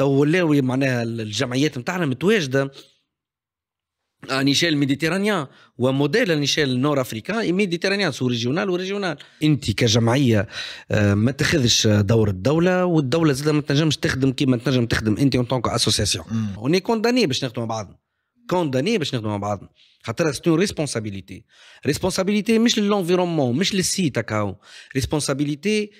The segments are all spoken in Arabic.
تو ولاو معناها الجمعيات نتاعنا متواجده آه، نيشيل ميديتيرانيان وموديل نيشيل نور افريكان ميديتيرانيان سو ريجيونال وريجيونال انت كجمعيه آه، ما تاخذش دور الدوله والدوله زاد ما تنجمش تخدم كيما تنجم تخدم انت اون تونك اسوسياسيون وني كونداني باش نخدموا مع بعضنا كونداني باش نخدموا مع بعضنا خاطر اون ريسبونسابيليتي ريسبونسابيليتي مش للانفيرونمون مش للسيت هكا ريسبونسابيليتي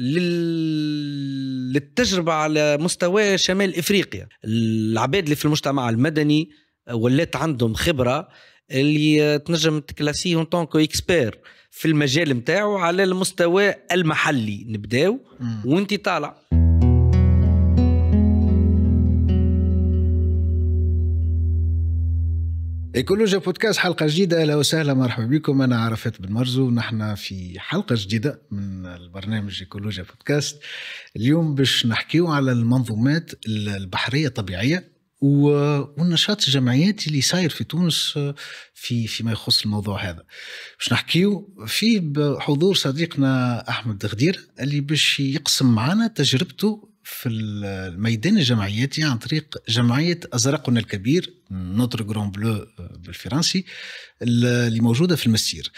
للتجربة على مستوى شمال إفريقيا العباد اللي في المجتمع المدني ولات عندهم خبرة اللي تنجم تكلاسيه اون طونكو اكسبير في المجال نتاعو على المستوى المحلي نبداو وانت طالع ايكولوجيا بودكاست حلقه جديده اهلا وسهلا مرحبا بكم انا عرفت بن مرزو نحن في حلقه جديده من البرنامج ايكولوجيا بودكاست اليوم باش نحكيو على المنظومات البحريه الطبيعيه والنشاط الجمعياتي اللي صاير في تونس في فيما يخص الموضوع هذا باش نحكيو فيه بحضور صديقنا احمد غدير اللي باش يقسم معنا تجربته في الميدان الجمعياتي يعني عن طريق جمعية أزرقنا الكبير نوتر جرون بلو آه، بالفرنسي اللي موجودة في المسير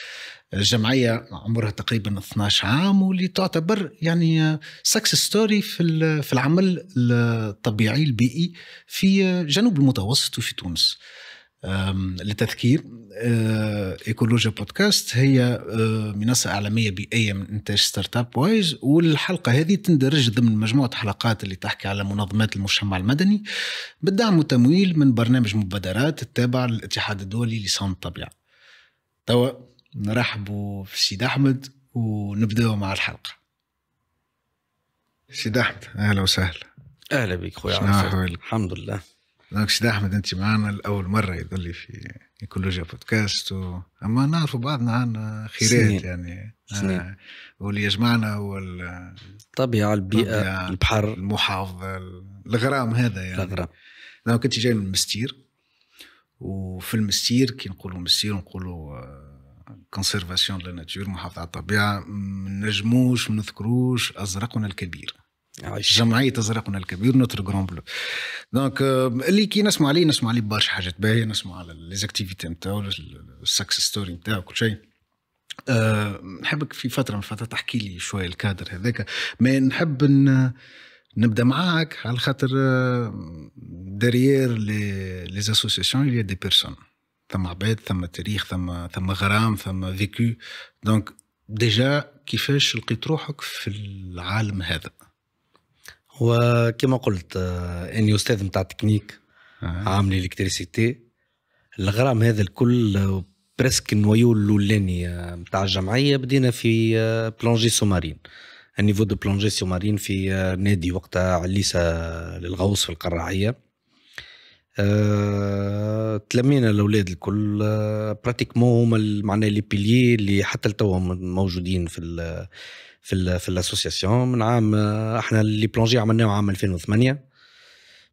الجمعية عمرها تقريبا 12 عام واللي تعتبر يعني سكسس ستوري في في العمل الطبيعي البيئي في جنوب المتوسط وفي تونس للتذكير آه، ايكولوجيا بودكاست هي آه، منصه اعلاميه بيئيه من انتاج ستارت اب وايز والحلقه هذه تندرج ضمن مجموعه حلقات اللي تحكي على منظمات المجتمع المدني بالدعم والتمويل من برنامج مبادرات التابع للاتحاد الدولي لصون الطبيعه. توا نرحبوا في السيد احمد ونبداو مع الحلقه. سيد احمد اهلا وسهلا. اهلا بك خويا الحمد لله. دونك سيد احمد انت معنا لاول مره يظل في ايكولوجيا بودكاست و... اما نعرفوا بعضنا عنا خيرات يعني سنين. آه. واللي يجمعنا هو وال... الطبيعه البيئه البحر المحافظه الغرام هذا يعني الغرام انا كنت جاي من المستير وفي المستير كي نقولوا مستير نقولوا كونسيرفاسيون لا ناتور محافظه على الطبيعه ما نجموش ما نذكروش ازرقنا الكبير جمعية تزرقنا الكبير نوتر غران بلو دونك euh، اللي كي نسمع عليه نسمع عليه برشا حاجات باهيه نسمع على ليزاكتيفيتي نتاعو السكس ستوري نتاعو كل شيء euh، نحبك في فتره من الفترات تحكي لي شويه الكادر هذاك ما نحب ان نبدا معاك على خاطر داريير لي لي اسوسيسيون il دي بيرسون ثم عباد ثم تاريخ ثم ثم غرام ثم فيكو دونك ديجا كيفاش لقيت روحك في العالم هذا وكما قلت آه، اني استاذ نتاع تكنيك عامل الكتريسيتي الغرام هذا الكل آه، برسك النويو الاولاني آه، نتاع الجمعيه بدينا في بلونجي سومارين النيفو دو بلونجي سومارين في نادي وقتها عليسة للغوص في القراعيه أه تلمينا الاولاد الكل براتيكمون هما معناها لي بيليي اللي حتى لتوا موجودين في في الـ في الاسوسياسيون من عام احنا اللي بلونجي عملناه عام 2008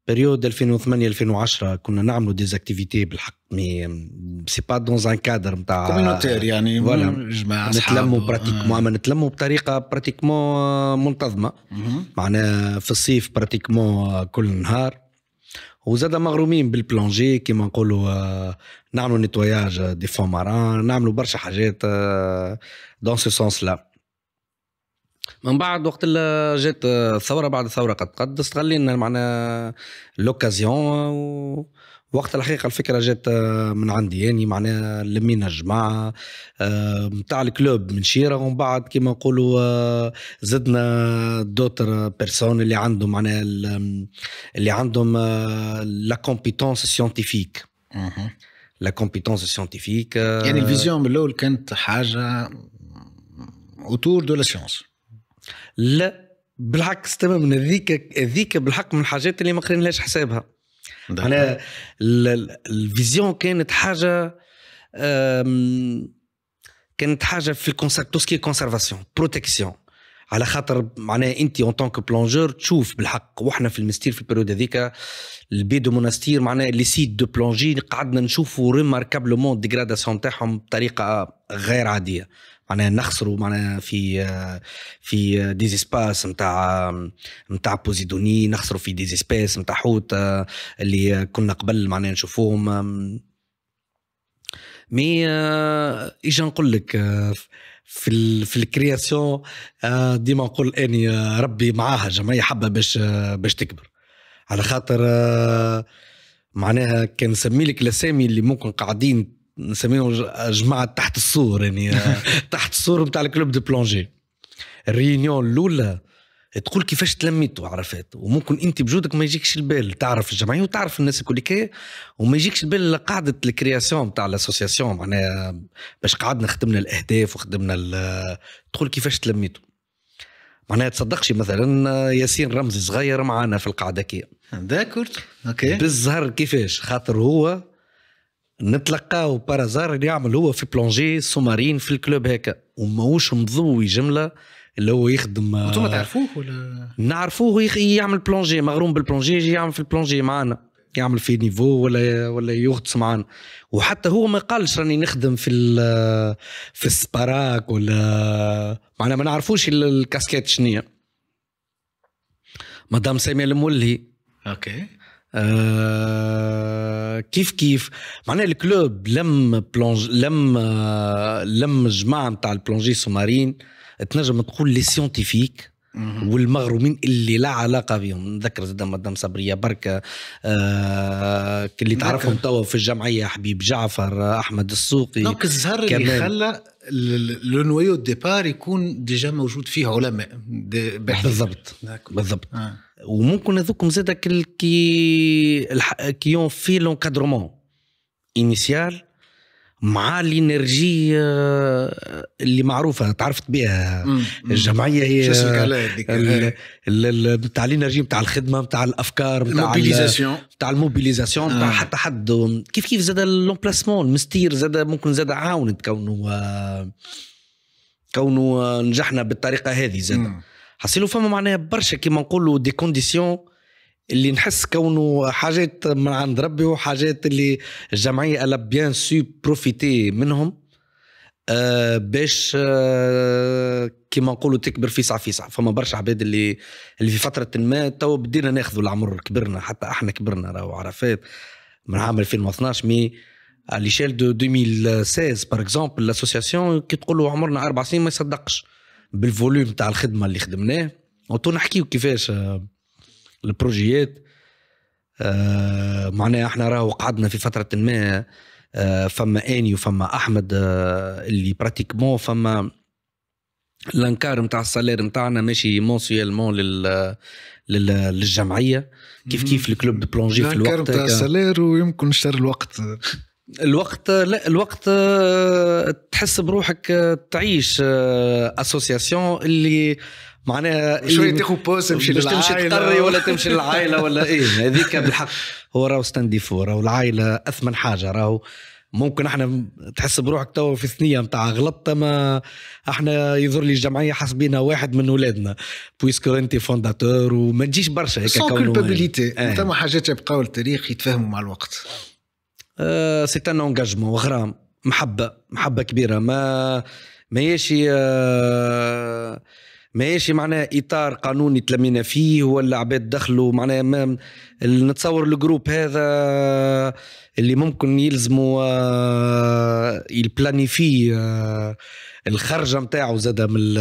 بريود 2008 2010 كنا نعملوا ديزاكتيفيتي بالحق مي سي با دون ان كادر نتاع كومينوتير يعني فوالا جماعه نتلموا براتيكمون آه. اما نتلموا بطريقه براتيكمون منتظمه معناها في الصيف براتيكمون كل نهار وزاد مغرومين بالبلونجي كيما نقولوا نعملوا نيتواياج دي فون ماران نعملوا برشا حاجات دون سو سونس لا من بعد وقت اللي جات الثوره آه، بعد الثوره قد قد استغلينا معنا لوكازيون و... وقت الحقيقة الفكرة جات آه، من عندي يعني معناها لمينا الجماعة نتاع آه، الكلوب من شيرة ومن بعد كيما نقولوا زدنا دوتر بيرسون اللي عندهم معناها اللي عندهم لا كومبيتونس سيونتيفيك لا كومبيتونس سيونتيفيك يعني الفيزيون من الأول كانت حاجة اوتور دو لا سيونس لا بالعكس تماما هذيك هذيك بالحق من الحاجات اللي ما قريناش حسابها انا الفيزيون كانت حاجه كانت حاجه في الكونسيبت تو سكي كونسرفاسيون بروتيكسيون على خاطر معناها انت اون طونك بلونجور تشوف بالحق واحنا في المستير في البريود هذيك البي دو مونستير معناها لي سيت دو بلونجي قعدنا نشوفوا ريماركابلومون ديغراداسيون تاعهم بطريقه غير عاديه معناها نخسروا معناها في في ديزيسباس نتاع نتاع بوزيدوني نخسروا في ديزيسباس نتاع حوت آه، اللي كنا قبل معناها نشوفوهم مي آه، ايش نقول لك آه، في ال في الكرياسيون ديما نقول اني ربي معاها جمعيه حبه باش باش تكبر على خاطر معناها كان سميلك لك الاسامي اللي ممكن قاعدين نسميهم جماعه تحت السور يعني آه، تحت السور بتاع الكلوب دو بلونجي الريونيون الاولى تقول كيفاش تلميتوا عرفت وممكن انت بجودك ما يجيكش البال تعرف الجمعيه وتعرف الناس الكل وما يجيكش البال لقاعده الكرياسيون بتاع الاسوسياسيون معناها باش قعدنا خدمنا الاهداف وخدمنا تقول كيفاش تلميتوا معناها تصدقش مثلا آه، ياسين رمزي صغير معانا في القعده كي ذاكر اوكي بالزهر كيفاش خاطر هو نتلقاو بارازار اللي يعمل هو في بلونجي سومارين في الكلوب هكا وماهوش مضوي جمله اللي هو يخدم آه، انتم تعرفوه ولا نعرفوه يعمل بلونجي مغروم بالبلونجي يجي يعمل في البلونجي معانا يعمل في نيفو ولا ولا يغطس معانا وحتى هو ما قالش راني نخدم في في السباراك ولا معنا ما نعرفوش الكاسكيت شنيا مدام سامي المولي اوكي آه كيف كيف معناها الكلوب لم بلونج لم آه لم جماعه نتاع البلونجي سومارين تنجم تقول لي سيونتيفيك والمغرومين اللي لا علاقه بهم نذكر زاد مدام صبريه بركه آه اللي تعرفهم توا في الجمعيه حبيب جعفر احمد السوقي دونك الزهر اللي خلى لو نويو ديبار يكون ديجا موجود فيه علماء دي بالضبط بالضبط آه. وممكن هذوكم زاد كي كي اون في لونكادرومون انيسيال مع الانرجي آه، اللي معروفه تعرفت بها الجمعيه هي نتاع الانرجي نتاع الخدمه نتاع الافكار نتاع نتاع الموبيليزاسيون نتاع آه. حتى حد كيف كيف زاد لومبلاسمون المستير زاد ممكن زاد عاونت كونه آه، كونه نجحنا بالطريقه هذه زاد حصيلو فما معناها برشا كيما نقولوا دي كونديسيون اللي نحس كونه حاجات من عند ربي وحاجات اللي الجمعيه الا بيان سو بروفيتي منهم آه باش آه كيما نقولوا تكبر فيسع فيسع فما برشا عباد اللي اللي في فتره ما تو بدينا ناخذوا العمر كبرنا حتى احنا كبرنا راهو عرفات من عام 2012 مي على ليشيل دو 2016 باغ اكزومبل لاسوسياسيون كي تقول عمرنا اربع سنين ما يصدقش بالفوليوم تاع الخدمه اللي خدمناه وتو نحكيو كيفاش آه، البروجيات آه، معناها احنا راهو قعدنا في فتره ما آه، فما اني وفما احمد اللي براتيكمون فما الانكار نتاع السالير نتاعنا ماشي مونسيالمون لل للجمعيه كيف كيف الكلوب دو بلونجي في الوقت الانكار نتاع السالير ويمكن نشتري الوقت الوقت لا الوقت تحس بروحك تعيش اسوسياسيون آه، اللي معناها شويه تاخذ بوس تمشي للعائله تمشي تقري ولا تمشي للعائله ولا ايه هذيك بالحق هو راهو فور راهو العائله اثمن حاجه راهو ممكن احنا تحس بروحك تو في ثنية متاع غلطت ما احنا يظهر لي الجمعية حاسبينا واحد من ولادنا بويسكو انت فونداتور وما تجيش برشا هيك سون كولبابيليتي ثم حاجات يبقاو التاريخ يتفاهموا مع الوقت أه سي ان انجاجمون غرام محبه محبه كبيره ما ما ماهيش ما ماهيش معناها اطار قانوني تلمينا فيه ولا عباد دخلوا معناها ما نتصور الجروب هذا اللي ممكن يلزموا آه، يبلانيفي آه، الخرجه نتاعو زاده من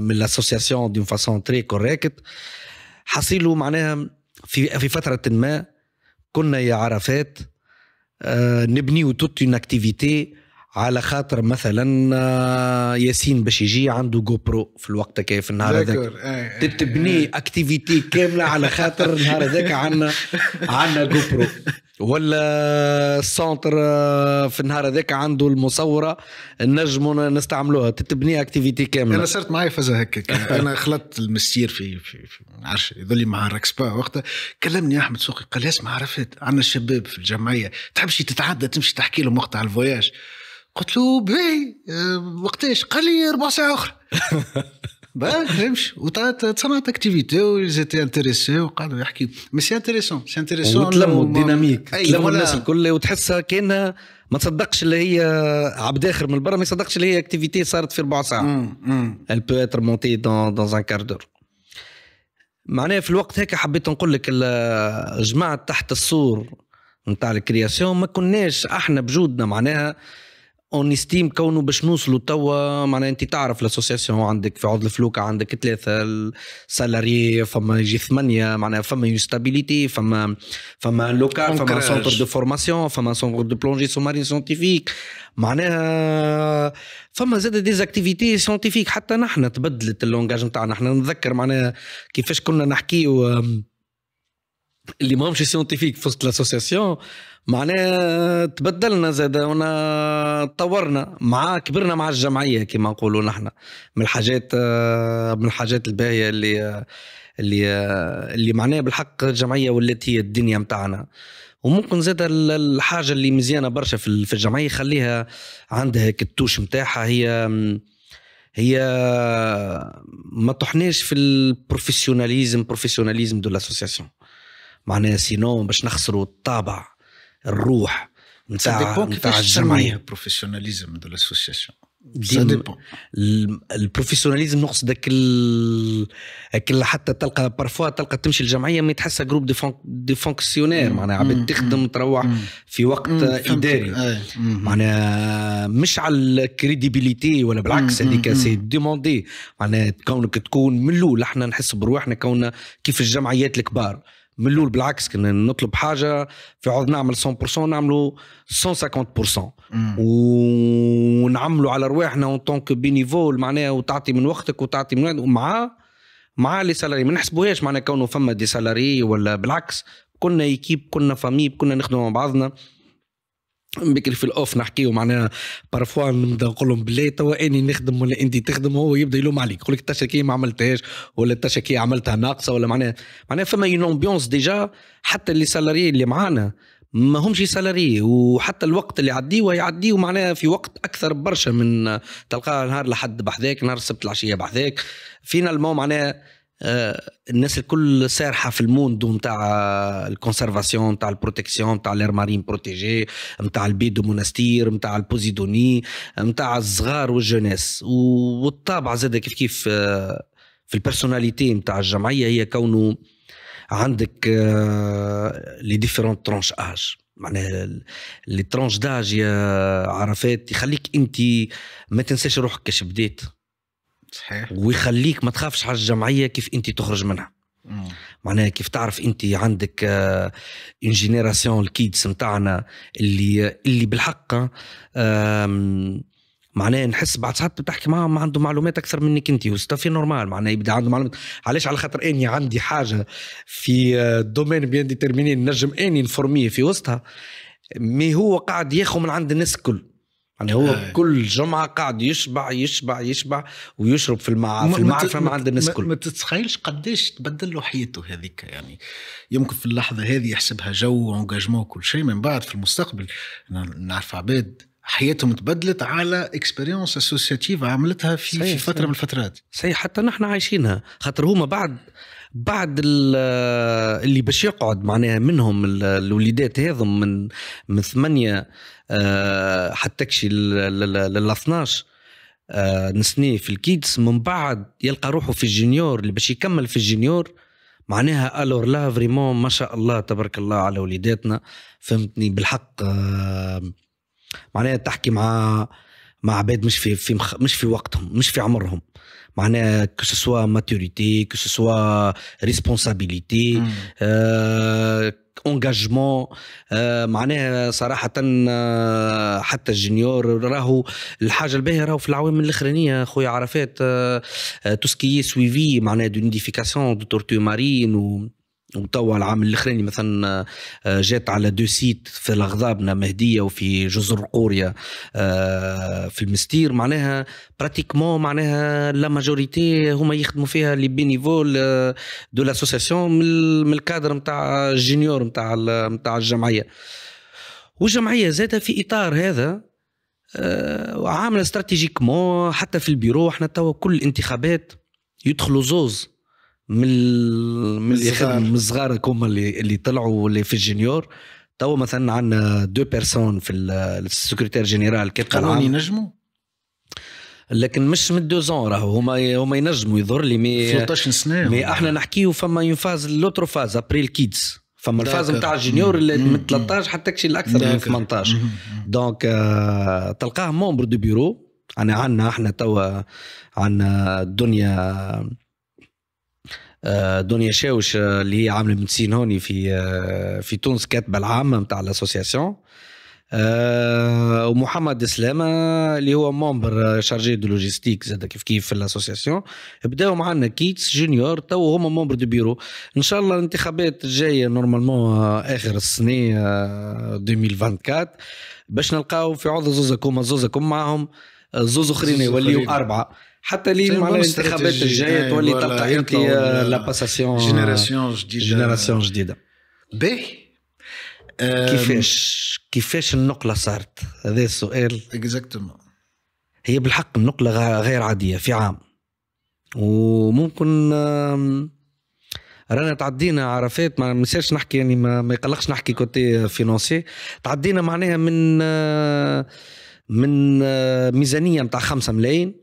من لاسوسياسيون دون فاسون تري كوريكت حصيلوا معناها في في فتره ما كنا يا عرفات euh, Nebni ou toute une activité على خاطر مثلا آه، ياسين باش يجي عنده جو برو في الوقت كيف في النهار هذاك إيه، إيه. تتبني اكتيفيتي كامله على خاطر النهار هذاك عندنا عندنا جو برو ولا السونتر آه، في النهار هذاك عنده المصوره النجم نستعملوها تتبني اكتيفيتي كامله انا صارت معي فزه هكا انا خلطت المسير في في, في عرش يظلي مع راكسبا وقتها كلمني احمد سوقي قال لي اسمع عرفت عندنا الشباب في الجمعيه تحبش تتعدى تمشي تحكي لهم وقت على الفواياج قلت له باهي وقتاش قال لي ربع ساعه اخرى باه فهمش وتصنعت اكتيفيتي وزيتي انتريسي وقعدوا يحكي مي سي انتريسون سي انتريسون وتلموا الديناميك تلموا الناس الكل وتحسها كانها ما تصدقش اللي هي عبد اخر من برا ما يصدقش اللي هي اكتيفيتي صارت في ربع ساعه ال peut اتر مونتي دون دون ان quart معناها في الوقت هيك حبيت نقول لك جماعه تحت السور نتاع الكرياسيون ما كناش احنا بجودنا معناها اون ستيم كونه باش نوصلوا توا معناها انت تعرف لاسوسيسيون عندك في عود الفلوكة عندك ثلاثه سالاري فما يجي ثمانيه معناها فما يستابيليتي فما فما لوكال فما سونتر دو فورماسيون فما سونتر دو بلونجي سومارين سونتيفيك معناها فما زاد ديزاكتيفيتي سونتيفيك حتى نحن تبدلت اللونجاج نتاعنا نحن نتذكر معناها كيفاش كنا نحكيو اللي ماهمش سيونتيفيك في وسط لاسوسيسيون معناها تبدلنا ونا تطورنا مع كبرنا مع الجمعيه كما نقولوا نحن من الحاجات آه، من الحاجات الباهيه اللي اللي اللي معناها بالحق الجمعيه ولات هي الدنيا متاعنا وممكن زاد الحاجه اللي مزيانه برشا في الجمعيه خليها عندها هيك التوش هي هي ما تحناش في البروفيسيوناليزم بروفيسيوناليزم دو لاسوسياسيون معناها سينو باش نخسروا الطابع الروح نتاع نتاع الجمعيه بروفيسيوناليزم دو لاسوسياسيون سا ديبون البروفيسيوناليزم نقصدك كل حتى تلقى بارفوا تلقى تمشي الجمعيه ما تحسها جروب دي فونك دي فونكسيونير معناها عباد تخدم تروح في وقت اداري آه. معناها مش على الكريديبيليتي ولا بالعكس هذيك سي ديموندي معناها كونك تكون من الاول احنا نحس بروحنا كوننا كيف الجمعيات الكبار من الاول بالعكس كنا نطلب حاجه في عوض نعمل 100% نعملوا 150% ونعملوا على رواحنا اون طونك بينيفول معناها وتعطي من وقتك وتعطي من مع مع لي سالاري ما نحسبوهاش معناها كونه فما دي سالاري ولا بالعكس كنا ايكيب كنا فامي كنا نخدموا مع بعضنا بكري في الاوف نحكيو معناها بارفوا نبدا نقول لهم بالله توا اني نخدم ولا انت تخدم وهو يبدا يلوم عليك يقول لك التشاكي ما عملتهاش ولا التشاكي عملتها ناقصه ولا معناها معناها فما اون امبيونس ديجا حتى اللي سالاري اللي معانا ما همش سالاري وحتى الوقت اللي يعديه يعديه معناها في وقت اكثر برشا من تلقاه نهار لحد بحذاك نهار السبت العشيه بحذاك فينا المو معناها آه، الناس الكل سارحه في الموندو نتاع الكونسرفاسيون نتاع البروتكسيون نتاع لير مارين بروتيجي نتاع البيدو مونستير نتاع البوزيدوني نتاع الصغار والجناس والطابع زاد كيف كيف آه، في البيرسوناليتي نتاع الجمعيه هي كونه عندك آه، لي ديفيرون ترونش اج معناها لي ترونش داج يا عرفات يخليك انت ما تنساش روحك كاش بديت صحيح ويخليك ما تخافش على الجمعيه كيف انت تخرج منها مم. معناها كيف تعرف انت عندك آه اون جينيراسيون الكيدز نتاعنا اللي اللي بالحق معناها نحس بعد ساعات بتحكي معاهم ما عنده معلومات اكثر منك انت وستافي نورمال معناها يبدا عنده معلومات علاش على خاطر اني عندي حاجه في دومين بيان ديترميني نجم اني نفورميه في وسطها مي هو قاعد ياخذ من عند الناس الكل يعني هو آه. كل جمعه قاعد يشبع يشبع يشبع ويشرب في المعرفه المعرفه ما عند الناس الكل ما تتخيلش قداش تبدل له حياته هذيك يعني يمكن في اللحظه هذه يحسبها جو وانجاجمون وكل شيء من بعد في المستقبل نعرف عباد حياتهم تبدلت على اكسبيريونس اسوسياتيف عملتها في, صحيح في فتره صحيح. من الفترات صحيح حتى نحن عايشينها خاطر هما بعد بعد اللي باش يقعد معناها منهم الوليدات هذم من من ثمانيه آه، حتىكشي لل 12 آه، نسنيه في الكيدس من بعد يلقى روحه في الجونيور اللي باش يكمل في الجونيور معناها الور لا فريمون ما شاء الله تبارك الله على وليداتنا فهمتني بالحق آه، معناها تحكي مع مع عباد مش في في مخ... مش في وقتهم مش في عمرهم معناها كو سوسوا ماتوريتي كو سوا ريسبونسابيليتي اونجاجمون آه، معناها صراحه آه، حتى الجونيور راهو الحاجه الباهيه راهو في العوام الاخرانيه خويا عرفات توسكي آه، سويفي معناها دون دو تورتو مارين و وتوا العام الاخراني مثلا آه، جات على دو سيت في الغضابنا مهديه وفي جزر قوريا آه، في المستير معناها براتيكمون معناها لا ماجوريتي هما يخدموا فيها لي بينيفول دو لاسوسياسيون من الكادر نتاع الجينيور نتاع نتاع الجمعيه والجمعيه زادها في اطار هذا آه، عامله استراتيجيكمون حتى في البيرو احنا توا كل الانتخابات يدخلوا زوز من من اللي من الصغار هما اللي اللي طلعوا اللي في الجونيور توا مثلا عندنا دو بيرسون في السكرتير جينيرال كيبقى العام ينجموا لكن مش من دو زون راهو هما هما ينجموا يظهر لي مي 13 سنه مي احنا نحكيو فما اون فاز لوتر فاز ابري الكيدز فما الفاز نتاع الجونيور من 13 حتى كشي الاكثر من 18 دونك آه تلقاه مومبر دو بيرو انا عندنا احنا توا عندنا الدنيا آه، دنيا شاوش آه، اللي هي عامله مدسين هوني في آه، في تونس كاتبه العامه نتاع الاسوسياسيون ومحمد اسلامه اللي هو ممبر شارجي دو لوجيستيك زاد كيف كيف في الاسوسياسيون بداوا معنا كيتس جونيور تو هما ممبر دو بيرو ان شاء الله الانتخابات الجايه نورمالمون اخر السنه 2024 باش نلقاو في عوض زوزكم زوزكم معاهم زوز اخرين يوليو اربعه حتى طيب، لي مع الانتخابات الجايه إيه، تولي تلقى انت لا باساسيون جينيراسيون جديده جينيراسيون جديده باهي كيفاش كيفاش النقله صارت هذا السؤال اكزاكتومون هي بالحق النقله غير عاديه في عام وممكن رانا تعدينا عرفات ما ننساش نحكي يعني ما, ما يقلقش نحكي كوتي فينونسي تعدينا معناها من من ميزانيه نتاع 5 ملايين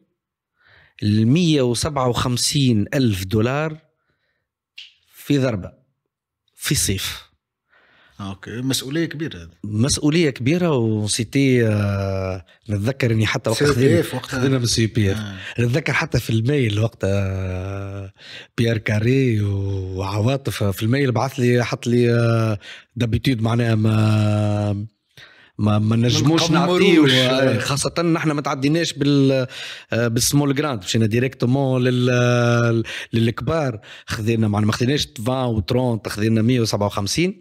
ال 157 ألف دولار في ضربة في صيف اوكي مسؤوليه كبيره هذه مسؤوليه كبيره وسيتي آه، نتذكر اني حتى وقت خذينا من سي بي اف آه. نتذكر حتى في الميل وقتها بيير كاري وعواطف في الميل بعث لي حط لي آه، دابيتيود معناها ما ما ما نجموش نعطيوش آه، خاصه نحن ما تعديناش بال آه، بالسمول جراند مشينا ديريكتومون لل للكبار خذينا معنا ما خذيناش 20 و 30 خذينا 157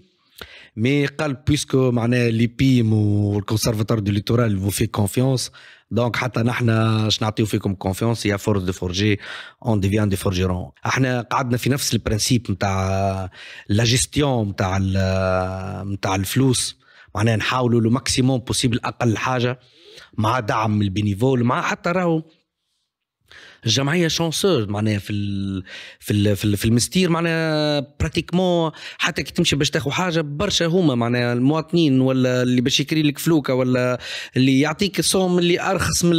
مي قال بويسكو معناها لي بيم والكونسيرفاتور دو ليتورال فو في كونفيونس دونك حتى نحن اش نعطيو فيكم كونفيونس يا فورس دو فورجي اون ديفيان دي فورجيرون احنا قعدنا في نفس البرانسيب نتاع لا جيستيون نتاع نتاع الفلوس معناها نحاولوا لو ماكسيموم بوسيبل اقل حاجه مع دعم البينيفول مع حتى راهو الجمعيه شانسور معناها في الـ في الـ في, في المستير معناها براتيكمون حتى كي تمشي باش تاخذ حاجه برشا هما معناها المواطنين ولا اللي باش يكري لك فلوكه ولا اللي يعطيك السوم اللي ارخص من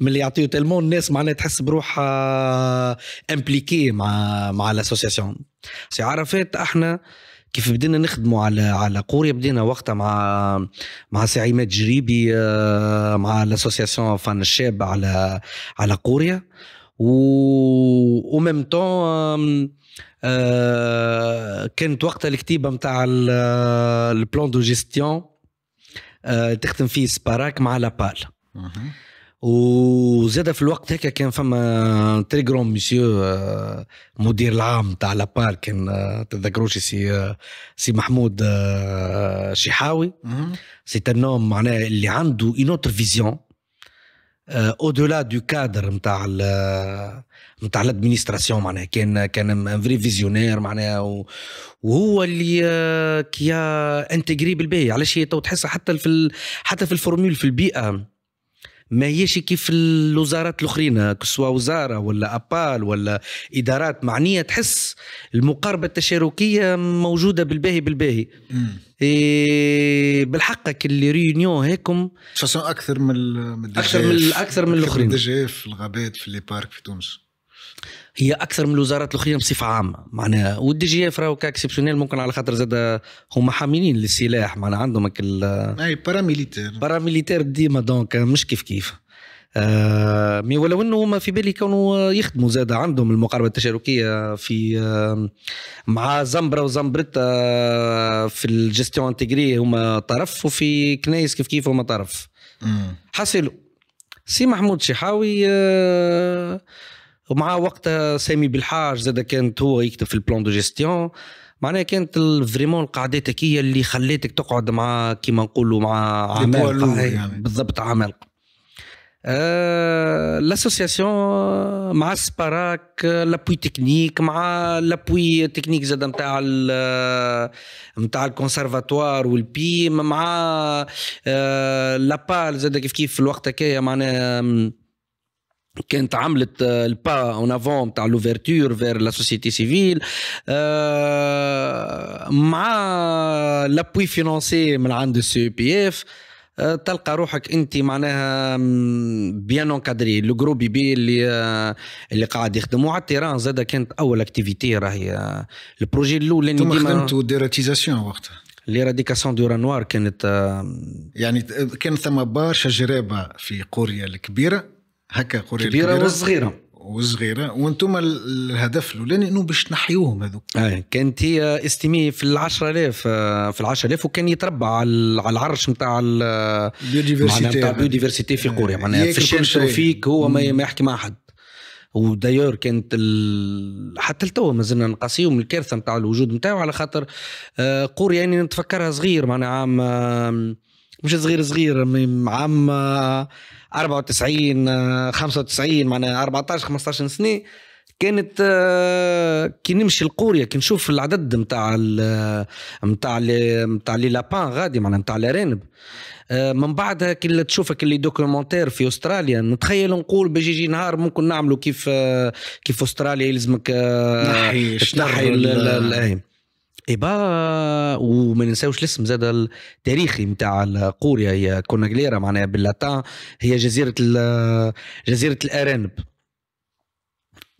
من اللي يعطيه تلمون الناس معناها تحس بروحها امبليكي آه، مع مع لاسوسيسيون سي عرفات احنا كيف بدينا نخدموا على على قوريا بدينا وقتها مع مع سي جريبي آه، مع لاسوسياسيون فان الشاب على على قوريا و او ميم طون كانت وقتها الكتيبه نتاع البلان دو جيستيون تخدم فيه سباراك مع لابال وزاد في الوقت هكا كان فما تري كرون مسيو آه، مدير العام تاع لابار كان آه، تذكروش سي آه، سي محمود شحاوي سي تنوم معناه اللي عنده اون اوتر فيزيون او دولا دو كادر نتاع نتاع الادمينستراسيون معناها كان كان ان فري فيزيونير معناها وهو اللي كيا انتجري بالباهي علاش هي تو تحسها حتى في حتى في الفورمول في البيئه ما هيش كيف الوزارات الاخرين كسوا وزاره ولا ابال ولا ادارات معنيه تحس المقاربه التشاركيه موجوده بالباهي بالباهي إيه بالحق اللي ريونيون هيكم فاسون اكثر من اكثر من اكثر من الاخرين في الغابات في لي بارك في تونس هي اكثر من الوزارات الاخرين بصفه عامه معناها والدي جي اف راهو كاكسيبسيونيل ممكن على خاطر زاد هما حاملين للسلاح معناها عندهم ال اي باراميليتير باراميليتير ديما دونك مش كيف كيف آه مي ولو انه هما في بالي كانوا يخدموا زاد عندهم المقاربه التشاركيه في آه مع زمبرا وزمبرتا آه، في الجستيون انتجري هما طرف وفي كنايس كيف كيف هما طرف حصلوا سي محمود شحاوي آه ومع وقتها سامي بالحاج زاد كانت هو يكتب في البلان دو جيستيون معناها كانت فريمون القعدات هي اللي خلاتك تقعد مع كيما نقولوا مع عمال يعني. بالضبط عمال آه لاسوسياسيون مع سباراك لابوي تكنيك مع لابوي تكنيك زاد نتاع نتاع الكونسرفاتوار والبيم مع آه لابال زاد كيف كيف في الوقت هكايا معناها كانت عملت البا اون افون تاع لوفرتور فير لا سوسيتي سيفيل مع لابوي فينونسي من عند السي بي اف تلقى روحك انت معناها بيان انكادري لو جرو بيبي اللي آه، اللي قاعد يخدموا على التيران زاد كانت اول اكتيفيتي راهي البروجي آه، الاولاني ديما خدمتوا ديراتيزاسيون وقتها ليراديكاسيون دو رانوار كانت آه، يعني كان ثم برشا جرابه في قوريا الكبيره هكا قريه كبيره وصغيره وصغيره وانتم الهدف الاولاني انه باش نحيوهم هذوك آه كانت هي استمي في آه، ال 10000 في ال 10000 وكان يتربع على العرش نتاع البيوديفرسيتي نتاع البيوديفرسيتي في قريه آه، معناها في الشمس وفيك هو ما يحكي مع حد ودايور كانت ال... حتى لتوا مازلنا نقاسيهم الكارثه نتاع الوجود نتاعو على خاطر آه، قوريا يعني نتفكرها صغير معناها عام مش صغير صغير عام 94 95 معناها 14 15 سنه كانت كي نمشي القورية كي نشوف العدد نتاع نتاع نتاع لي لابان غادي معناها نتاع الارانب من بعدها كي تشوف اللي دوكيومونتير في استراليا نتخيل نقول باش يجي نهار ممكن نعملوا كيف كيف استراليا يلزمك تنحي تنحي با وما ننساوش الاسم زاد التاريخي نتاع قوريا هي كوناغليرا معناها باللاتان هي جزيرة جزيرة الأرانب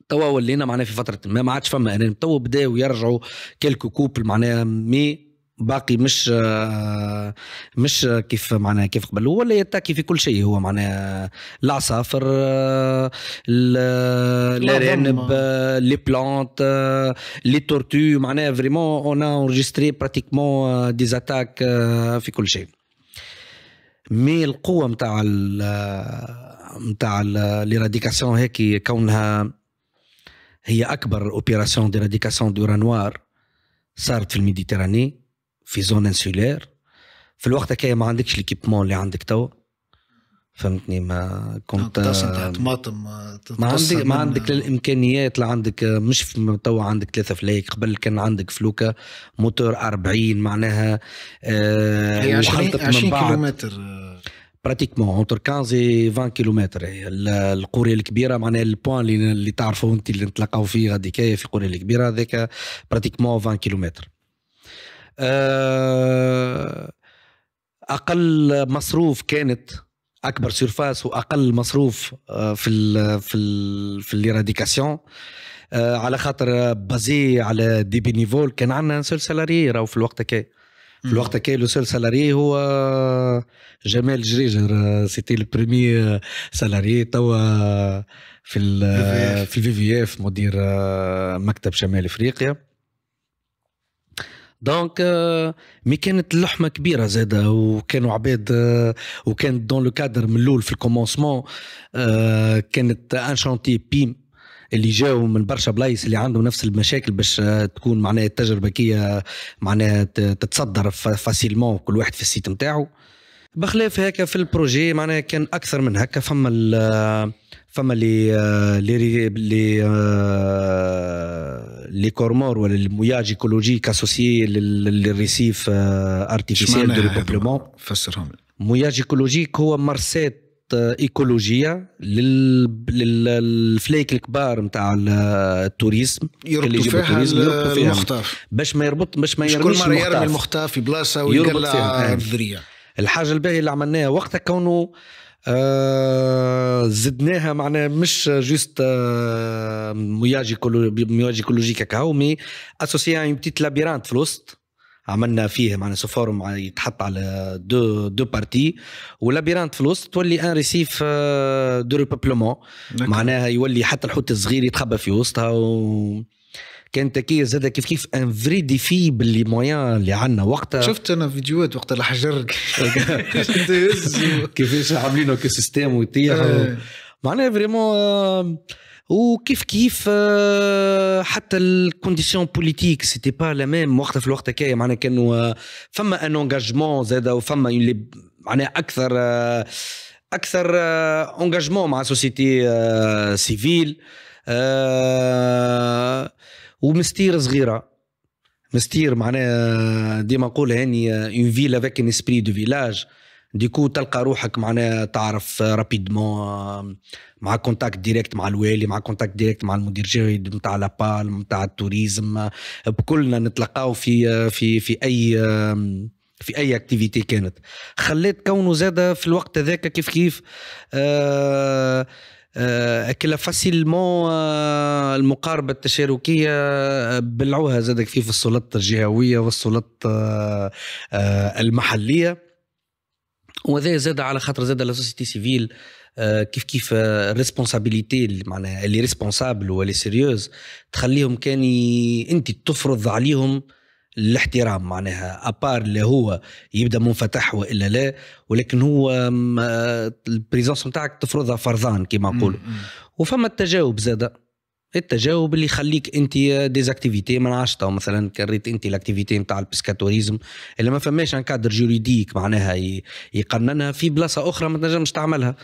توا ولينا معناها في فترة ما ما عادش فما أرانب توا بداو يرجعوا كيلكو كوبل معناها مي باقي مش مش كيف معناها كيف قبل هو اللي يتاكي في كل شيء هو معناها العصافر الارانب لي بلانت لي تورتو معناها فريمون اون انجستري براتيكمون دي زاتاك في كل شيء مي القوه نتاع نتاع ليراديكاسيون هيك كونها هي اكبر اوبيراسيون ديراديكاسيون دورا نوار صارت في الميديتراني في زون انسولير في الوقت هكايا ما عندكش ليكيبمون اللي عندك توا فهمتني ما كنت طماطم ما عندك ما عندك الامكانيات اللي عندك مش توا عندك ثلاثه فلايك قبل كان عندك فلوكه موتور 40 معناها آه 20 20 كيلومتر براتيكمون اونتر 15 و 20 كيلومتر القريه الكبيره معناها البوان اللي, اللي تعرفوا انت اللي نتلاقاو فيه غادي في القريه الكبيره هذاك براتيكمون 20 كيلومتر آه، اقل مصروف كانت اكبر سيرفاس واقل مصروف آه، في الـ في الـ في الليراديكاسيون آه، على خاطر بازي على دي بينيفول كان عندنا سول سالاري راهو في الوقت كي في الوقت كي لو سول سالاري هو جمال جريجر سيتي البريمي سالاري توا في في في الفي في اف مدير مكتب شمال افريقيا دونك مي euh, كانت اللحمه كبيره زاده وكانوا عباد آه، وكانت دون لو كادر من الاول في الكومونسمون آه، كانت ان شانتي بيم اللي جاوا من برشا بلايص اللي عندهم نفس المشاكل باش آه، تكون معناها التجربه كي معناها تتصدر فاسيلمون كل واحد في السيت نتاعو بخلاف هكا في البروجي معناها كان اكثر من هكا فما فما لي لي لي آه، لي كورمور ولا المياج ايكولوجيك اسوسي للريسيف ارتيفيسيال آه، دو ريبوبلومون فسرهم مياج ايكولوجيك هو مرسات آه، ايكولوجيه للفليك الكبار نتاع التوريزم اللي يجيبوا التوريزم يربطوا فيها المختار باش ما يربط باش ما يرميش كل مره يرمي المختار في بلاصه ويقلع الذريه الحاجه الباهيه اللي عملناها وقتها كونه آه زدناها معناها مش جوست آه مياج مياج ايكولوجيك مي اسوسي اون بتيت لابيرانت في الوسط عملنا فيه سو سوفورم يتحط على دو دو بارتي ولابيرانت في الوسط تولي ان ريسيف آه، دو ريبوبلومون معناها يولي حتى الحوت الصغير يتخبى في وسطها و... كانت تكيه زاد كيف كيف ان فري ديفي باللي مويان اللي عندنا وقتها شفت انا فيديوهات وقت الحجر كيفاش عاملينه كسيستم ويطيح إيه. معناها فريمون آه، وكيف كيف آه، حتى الكونديسيون بوليتيك سيتي با لا ميم وقتها في الوقت هكايا معناها كانوا آه، فما ان انجاجمون زاد وفما اللي معناها اكثر اكثر انجاجمون مع سوسيتي سيفيل أه ومستير صغيره مستير معناها ديما نقول هاني اون فيل افيك ان اسبري دو فيلاج ديكو تلقى روحك معناها تعرف رابيدمون مع كونتاكت ديريكت مع الوالي مع كونتاكت ديريكت مع المدير الجوي نتاع لابال نتاع التوريزم بكلنا نتلقاو في في في اي في اي اكتيفيتي كانت خليت كونه زاد في الوقت هذاك كيف كيف آه آه، كلا فاسيلمون آه، المقاربه التشاركيه آه، بلعوها زادك في, في السلطه الجهويه والسلطه المحليه وهذا زاد على خاطر زاد لا سوسيتي سيفيل كيف كيف ريسبونسابيليتي معناها اللي ريسبونسابل واللي سيريوز تخليهم كان انت تفرض عليهم الاحترام معناها ابار اللي هو يبدا منفتح والا لا ولكن هو آه، البريزونس نتاعك تفرضها فرضان كما نقولوا وفما التجاوب زاده التجاوب اللي يخليك انت ديزاكتيفيتي ما نعرفش مثلا كريت انت الاكتيفيتي نتاع البسكاتوريزم اللي ما فماش ان كادر جوريديك معناها يقننها في بلاصه اخرى ما تنجمش تعملها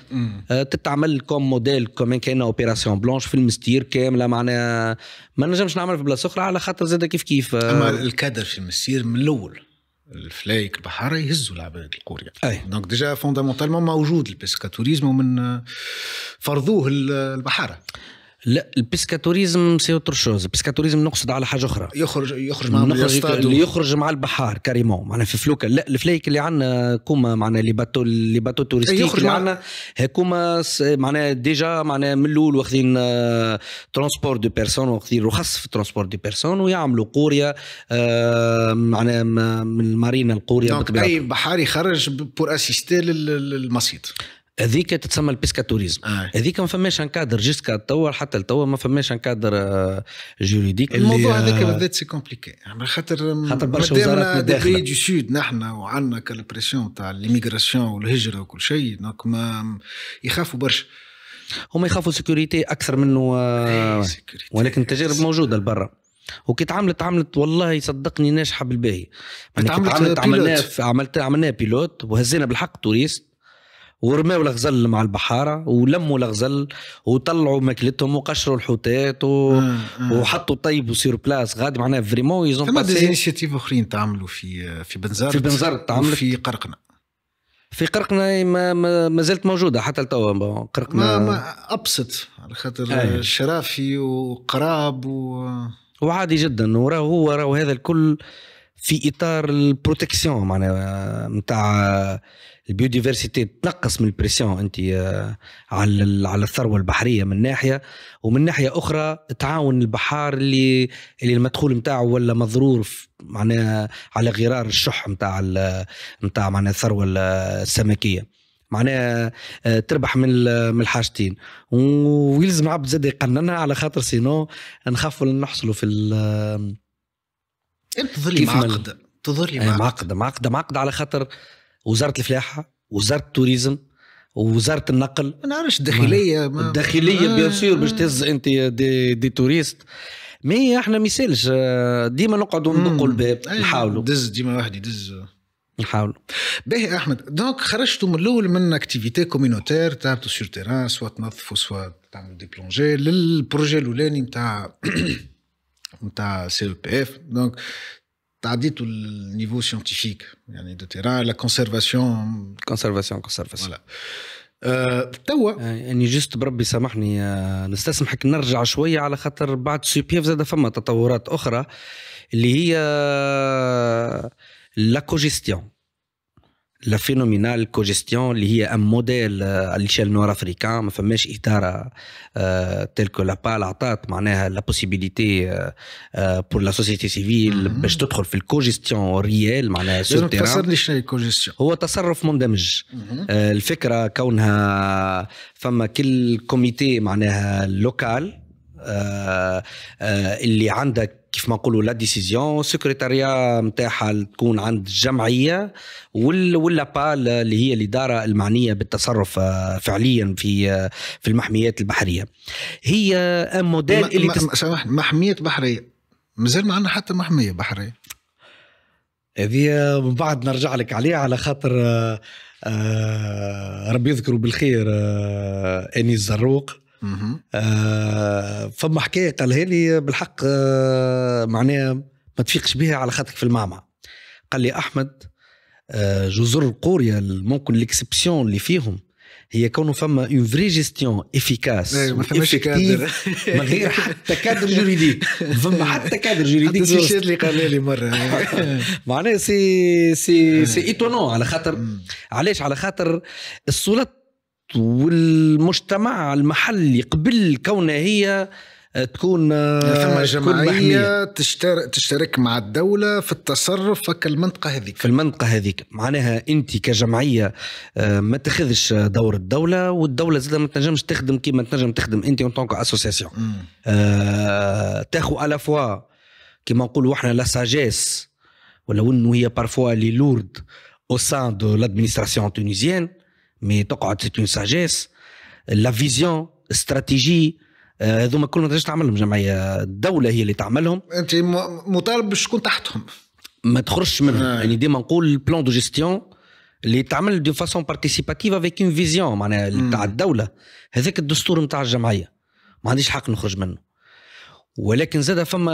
أه، تتعمل كوم موديل كوم كان اوبيراسيون بلونش في المستير كامله معناها ما نجمش نعمل في بلاصه اخرى على خاطر زاد كيف كيف أه، اما الكادر في المستير من الاول الفلايك البحاره يهزوا العباد الكوريا أيه. دونك ديجا فوندامونتالمون موجود البسكاتوريزم ومن فرضوه البحاره لا البيسكاتوريزم سي اوتر شوز البيسكاتوريزم نقصد على حاجه اخرى يخرج يخرج مع نخرج اللي يخرج مع البحار كاريمون معنا في فلوكه لا الفلايك اللي عندنا كوما معنا اللي باتو اللي باتو توريستيك إيه، يخرج اللي عندنا هكوما معنا ديجا معنا من الاول واخذين ترونسبور دو بيرسون واخذين رخص في ترونسبور دو بيرسون ويعملوا قوريه آه، معنا من المارينا القوريه اي بحار يخرج بور اسيستي للمصيد هذيك تتسمى البيسكاتوريزم آه. هذيك ما فماش انكادر جيسكا توا حتى لتوا ما فماش انكادر آه، جوريديك الموضوع آه، هذاك بالذات سي كومبليكي يعني خاطر خاطر برشا وزارات داخل دي سود نحن وعندنا كالبريسيون تاع ليميغراسيون والهجره وكل شيء دونك ما يخافوا برشا هما يخافوا سيكوريتي اكثر منه إيه، ولكن التجارب موجوده لبرا وكي تعملت عملت والله صدقني ناجحه بالباهي يعني تعملت عملناها عملت عملناها بيلوت وهزينا بالحق توريست ورماو الغزل مع البحاره ولموا الغزل وطلعوا ماكلتهم وقشروا الحوتات و... آه آه. وحطوا طيب وسير بلاس غادي معناها فريمون يزون فما ديزينيشيتيف اخرين تعملوا في في بنزرت في بنزرت تعملوا في قرقنه في قرقنا ما, ما زالت موجوده حتى لتوا قرقنا ما, ما ابسط على خاطر آه. شرافي وقراب و... وعادي جدا وراه هو راه هذا الكل في اطار البروتكسيون معناها نتاع البيوديفرسيتي تنقص من البريسيون انت آه، على على الثروه البحريه من ناحيه ومن ناحيه اخرى تعاون البحار اللي اللي المدخول نتاعه ولا مضرور معناها على غرار الشح نتاع نتاع معناها الثروه السمكيه معناها آه، تربح من من الحاجتين ويلزم عبد زاد يقننها على خاطر سينو نخافوا نحصلوا في ال انت إيه، تظل معقده تظل معقده إيه، معقده معقده على خاطر وزاره الفلاحه وزاره التوريزم وزاره النقل ما نعرفش الداخليه الداخليه بيان سور باش تهز انت دي, دي توريست مي احنا ما يسالش آه، ديما نقعدوا ندقوا الباب أيوة، نحاولوا دز ديما واحد يدز نحاولوا باهي احمد دونك خرجتوا من الاول من اكتيفيتي كومينوتير تعبتوا سور تيران سوا تنظفوا سوا تعملوا دي بلونجي للبروجي الاولاني نتاع نتاع سي او بي اف دونك تعديت النيفو سيانتيفيك يعني دو تيران لا كونسيرفاسيون كونسيرفاسيون كونسيرفاسيون توا يعني جست بربي سامحني نستسمحك نرجع شويه على خاطر بعد سوبيف زاد فما تطورات اخرى اللي هي لا euh, كوجيستيون لا فينومينال كوجيستيون اللي هي ان موديل على ليشيل نور افريكان ما فماش اداره تيل كو لابال عطات معناها لا بوسيبيليتي بور لا سوسيتي سيفيل باش تدخل في الكوجيستيون ريال معناها سو تيران شنو هو تصرف مندمج آه، الفكره كونها فما كل كوميتي معناها لوكال آه، آه، اللي عندك كيف ما نقولوا لا ديسيزيون سكرتاريا نتاعها تكون عند الجمعيه وال ولا بال اللي هي الاداره المعنيه بالتصرف آه، فعليا في آه، في المحميات البحريه هي موديل اللي تس... محميه بحريه مازال ما عندنا حتى محميه بحريه هذه من بعد نرجع لك عليها على خاطر آه، ربي يذكره بالخير اني الزروق آه فما حكايه قالها لي بالحق آه معناها ما تفيقش بها على خاطرك في المعمعة قال لي احمد آه جزر القوريا ممكن الاكسبسيون اللي فيهم هي كونه فما اون فري جيستيون افيكاس ما فماش كادر من غير حتى كادر جوريديك فما حتى كادر جوريديك حتى الشيء اللي قال لي مره معناها سي سي إيه. سي ايتونون على خاطر علاش على خاطر السلطه والمجتمع المحلي قبل كونها هي آه، تكون ثم آه، جمعية تشترك, تشترك مع الدولة في التصرف في المنطقة هذيك في المنطقة هذيك معناها أنت كجمعية آه، ما تاخذش دور الدولة والدولة زادة ما تنجمش تخدم كيما تنجم تخدم أنت أون تونك أسوسياسيون آه تاخو ألا فوا كيما نقولوا احنا لا ساجيس ولو انه هي بارفوا لي لورد او سان دو لادمينستراسيون تونيزيان مي تقعد سيت اون ساجيس لا فيزيون استراتيجي هذوما كلهم ما تنجمش تعملهم جمعيه الدوله هي اللي تعملهم انت مطالب باش تكون تحتهم ما تخرجش منهم آه. يعني ديما نقول بلان دو جيستيون اللي تعمل دو فاسون بارتيسيباتيف افيك اون فيزيون معناها تاع الدوله هذاك الدستور نتاع الجمعيه ما عنديش حق نخرج منه ولكن زاد فما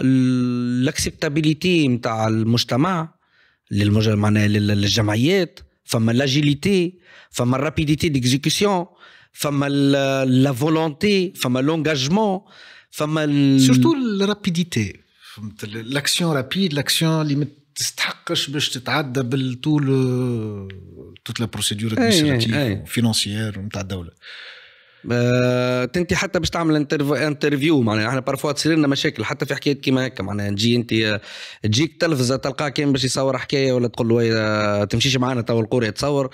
الاكسبتابيليتي نتاع المجتمع للمجتمع معناها للجمعيات faire l'agilité, faire la rapidité d'exécution, faire la volonté, faire l'engagement, faire surtout la rapidité, l'action rapide, l'action qui c'est ça que je te tout toute la procédure eh, eh, administrative, eh. financière, tout à آه، انت حتى باش تعمل انترف... انترفيو معناها احنا بارفوا تصير لنا مشاكل حتى في حكايات كيما هكا معناها نجي انت تجيك تلفزه تلقاه كان باش يصور حكايه ولا تقول له تمشيش معنا تو القريه تصور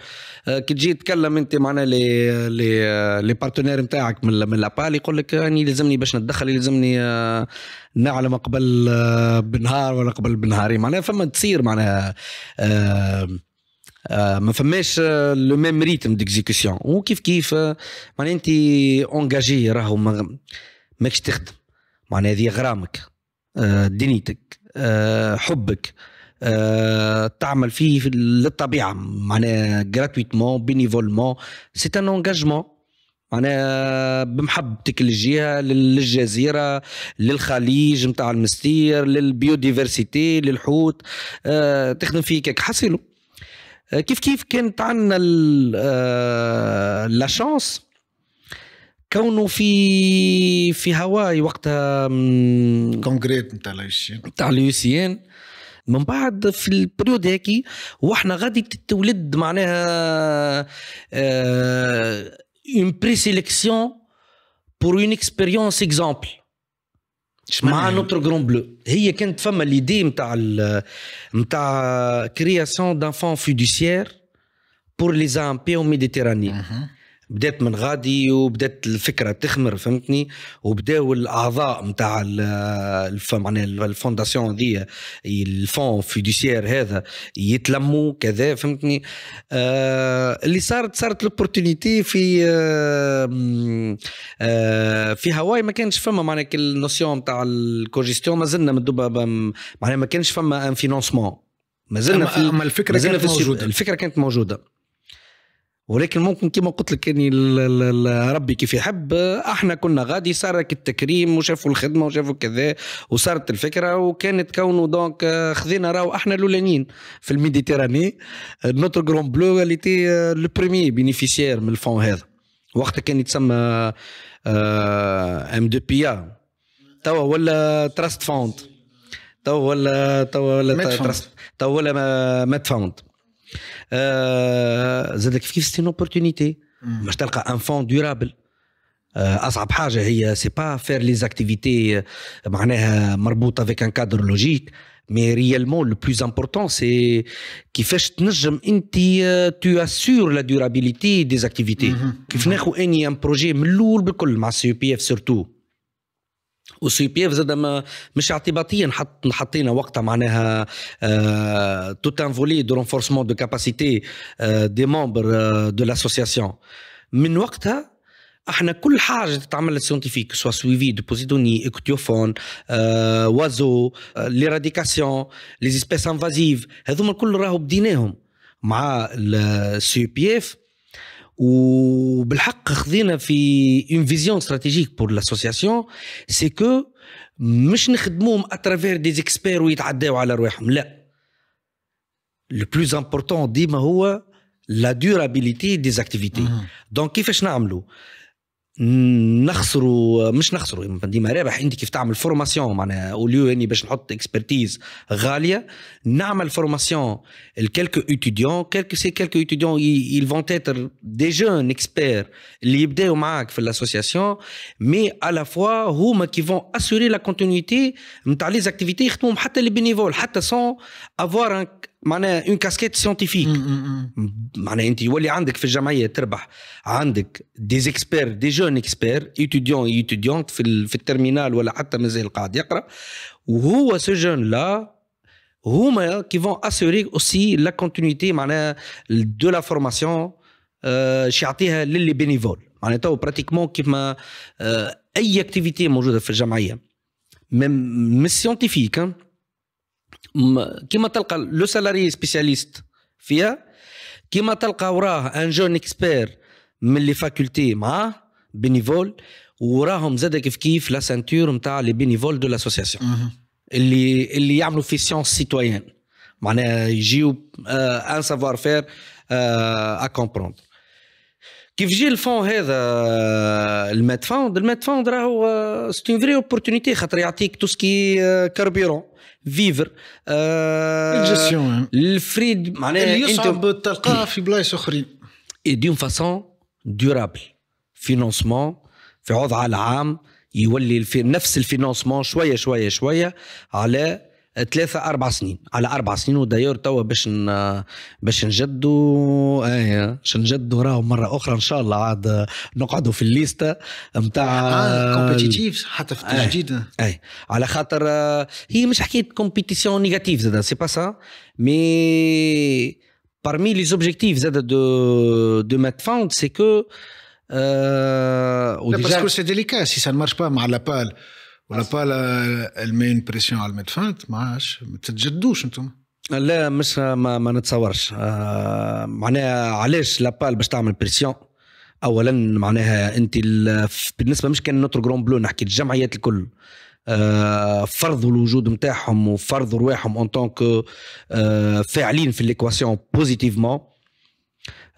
آه، كي تجي تكلم انت معناها لي لي لي بارتنير نتاعك من من لابال يقول لك اني لازمني باش ندخل يلزمني آه، نعلم قبل آه، بنهار ولا قبل بنهارين معناها فما تصير معناها آه، ما فماش لو ميم ريتم ديكزيكسيون وكيف كيف معناها انت اونجاجي راهو ماكش تخدم معناها هذه غرامك دنيتك حبك تعمل فيه للطبيعه معناها جراتويتمون بينيفولمون سي ان اونجاجمون معناها بمحبتك للجهه للجزيره للخليج نتاع المستير للبيوديفرسيتي للحوت تخدم فيه كيك حصيله كيف كيف كانت عندنا آه، لا شانس كونه في في هواي وقتها كونغريت نتاع لوسيان نتاع لوسيان من بعد في البريود هيك واحنا غادي تولد معناها اون بري سيليكسيون بور اون اكسبيريونس اكزامبل Je un autre grand bleu. Il y a une femme l'idée de création d'enfants fiduciaires pour les AMP en Méditerranée. Uh-huh. بدات من غادي وبدات الفكره تخمر فهمتني وبداو الاعضاء نتاع معناها الفونداسيون هذيا الفون فيدوسيير هذا يتلموا كذا فهمتني آه اللي صارت صارت لوبورتونيتي في آه آه في هاواي ما كانش فما معناها النوسيون نتاع الكوجيستيون ما زلنا معناها ما كانش فما ان فينونسمون ما زلنا في الفكره كانت موجوده الفكره كانت موجوده ولكن ممكن كما قلت لك يعني ربي كيف يحب احنا كنا غادي صار التكريم وشافوا الخدمه وشافوا كذا وصارت الفكره وكانت كونه دونك آه، خذينا راهو احنا الاولانيين في الميديتيراني آه، نوتر جرون بلو اللي تي لو بريمي بينيفيسيير من الفون هذا وقتها كان يتسمى ام دو بي توا ولا تراست فاوند توا ولا توا ولا تراست توا ولا مات فاوند c'est une opportunité. Je suis un enfant durable. Ce n'est pas faire les activités avec un cadre logique, mais réellement, le plus important, c'est que tu assures la durabilité des activités. Qu'il y a un projet lourd que le m'assure surtout. وسي بي اف زاد ما مش اعتباطيا حط حطينا وقتها معناها توت ان فولي دو رونفورسمون دو كاباسيتي دي ممبر دو لاسوسياسيون من وقتها احنا كل حاجه تتعمل سيونتيفيك سوا سويفي دو بوزيدوني اكتيوفون وازو لي ليراديكاسيون لي سبيس انفازيف هذوما الكل راهو بديناهم مع السي بي اف وبالحق خذينا في اون فيزيون استراتيجيك بور لاسوسياسيون سي كو مش نخدموهم اترافير دي زيكسبير ويتعداو على رواحهم لا لو بلوز امبورتون ديما هو لا ديورابيليتي دي زاكتيفيتي دونك كيفاش نعملوا نخسروا مش نخسروا ديما رابح انت كيف تعمل فورماسيون معناها اوليو اني باش نحط اكسبرتيز غاليه نعمل فورماسيون لكيلكو اتيديون كيلكو سي كيلكو اتيديون يل فون تيتر دي جون اكسبير اللي يبداو معاك في الاسوسياسيون مي على فوا هما كي فون اسوري لا كونتينيتي نتاع لي زاكتيفيتي يخدموهم حتى لي بينيفول حتى سون افوار معناها اون كاسكيت سيونتيفيك معناها انت يولي عندك في الجمعيه تربح عندك دي زيكسبير دي جون اكسبير ايتوديون ايتوديونت في في الترمينال ولا حتى مازال قاعد يقرا وهو سو جون لا هما كي فون اسوري اوسي لا كونتينيتي معناها دو لا فورماسيون باش يعطيها للي بينيفول معناها تو براتيكمون كيف ما اي اكتيفيتي موجوده في الجمعيه ميم مش سيونتيفيك كيما تلقى لو سالاري سبيسياليست فيها كيما تلقى وراه ان جون اكسبير من لي فاكولتي معاه بينيفول وراهم زاد كيف كيف لا سانتور نتاع لي بينيفول دو لاسوسياسيون اللي اللي يعملوا في سيونس سيتويان معناها يجيو ان سافوار فير آه ا آه، كومبروند كيف جي الفون هذا آه، المات فوند المات فوند راهو سيت اون فري اوبورتونيتي خاطر يعطيك تو سكي كاربيرون فيفر آه الفريد معناها اللي يصعب تلقاه في بلايص اخرين دون فاسون دورابل فينونسمون في وضع العام يولي الفي... نفس الفينونسمون شويه شويه شويه على ثلاثة أربع سنين على أربع سنين ودايور توا باش باش نجدوا أي... باش نجدوا راهو مرة أخرى إن شاء الله عاد نقعدوا في الليستة نتاع كومبيتيتيف آه، حتى في إيه، التجديد أي. أي. على خاطر آه، هي مش حكاية كومبيتيسيون نيجاتيف زادا سي با سا مي parmi les objectifs زادا دو دو c'est فوند آه، Euh, déjà... Parce que c'est délicat si ça ne marche pas, Marlapal. ولا با المين بريسيون على الميدفان ما عادش ما تتجدوش انتم لا مش ما, ما نتصورش آه، معناها علاش لابال باش تعمل بريسيون اولا معناها انت بالنسبه مش كان نوتر جرون بلو نحكي الجمعيات الكل آه، فرضوا الوجود نتاعهم وفرضوا رواحهم اون آه، فاعلين في ليكواسيون بوزيتيفمون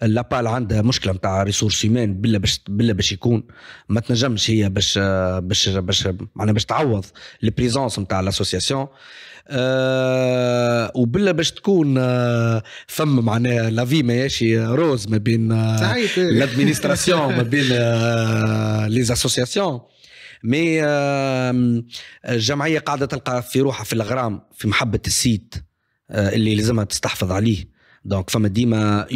لابال عندها مشكله نتاع ريسورس يمان بلا باش بلا باش يكون ما تنجمش هي باش باش باش معناها باش تعوض البريزونس نتاع لاسوسياسيون أه وبلا باش تكون أه فم معناها لافي ماهيش روز ما بين أه لادمينستراسيون ما بين آه، لي اسوسياسيون مي الجمعيه قاعده تلقى في روحها في الغرام في محبه السيت آه، اللي لازمها تستحفظ عليه دونك فما ديما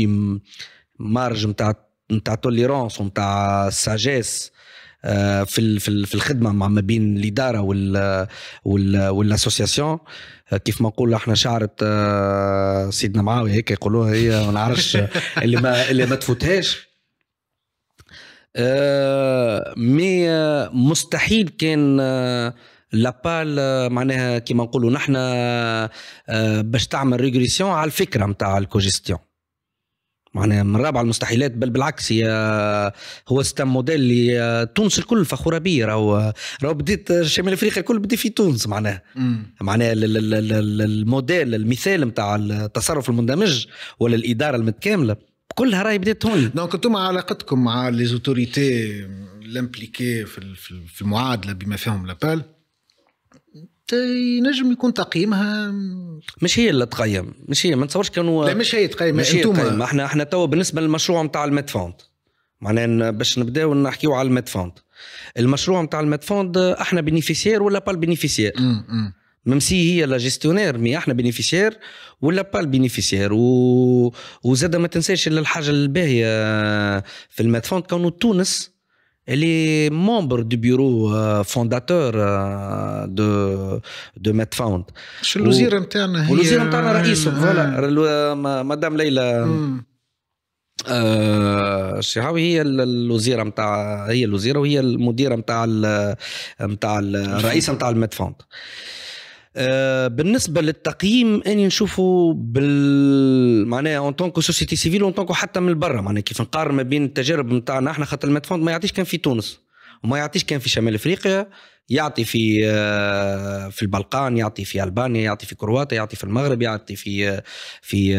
مارج نتاع نتاع توليرونس ونتاع ساجيس في في الخدمه مع ما بين الاداره وال والاسوسياسيون كيف ما نقول احنا شعرة سيدنا معاويه هيك يقولوها هي ما نعرفش اللي ما اللي ما تفوتهاش مي مستحيل كان لابال معناها كيما نقولوا نحن آه، باش تعمل ريغريسيون على الفكره نتاع الكوجيستيون معناها من رابع المستحيلات بل بالعكس هي هو ستام موديل اللي آه، تونس الكل فخوره به راهو آه، راهو بديت شمال افريقيا الكل بدي في تونس معناها معناها الموديل المثال نتاع التصرف المندمج ولا الاداره المتكامله كلها راهي بدات هون دونك انتم علاقتكم مع لي زوتوريتي لامبليكي في المعادله بما فيهم لابال ينجم يكون تقييمها مش هي اللي تقيم مش هي ما نتصورش كانوا لا مش هي تقيم مش هي تقيم احنا احنا توا بالنسبه للمشروع نتاع الميد فوند معناها باش نبداو نحكيو على الميد فوند المشروع نتاع الميد فوند احنا بينيفيسير ولا بال البينيفيسير ميم سي هي لا جيستيونير مي احنا بينيفيسير ولا بال البينيفيسير و... وزاد ما تنساش الحاجه الباهيه في الميد فوند كانوا تونس Elle est membre du bureau euh, fondateur euh, de, de MedFound. شو الوزير نتاعنا الوزير نتاعنا رئيسهم آه. فوالا مدام ليلى الشهاوي آه، هي الوزيره نتاع هي الوزيره وهي المديره نتاع نتاع الرئيسه نتاع المدفوند آه، بالنسبه للتقييم اني نشوفه بال معناها اون طونك سوسيتي سيفيل اون طونك حتى من برا معناها كيف نقارن ما بين التجارب نتاعنا احنا خاطر المدفون ما يعطيش كان في تونس وما يعطيش كان في شمال افريقيا يعطي في آه، في البلقان يعطي في البانيا يعطي في كرواتيا يعطي في المغرب يعطي في آه، في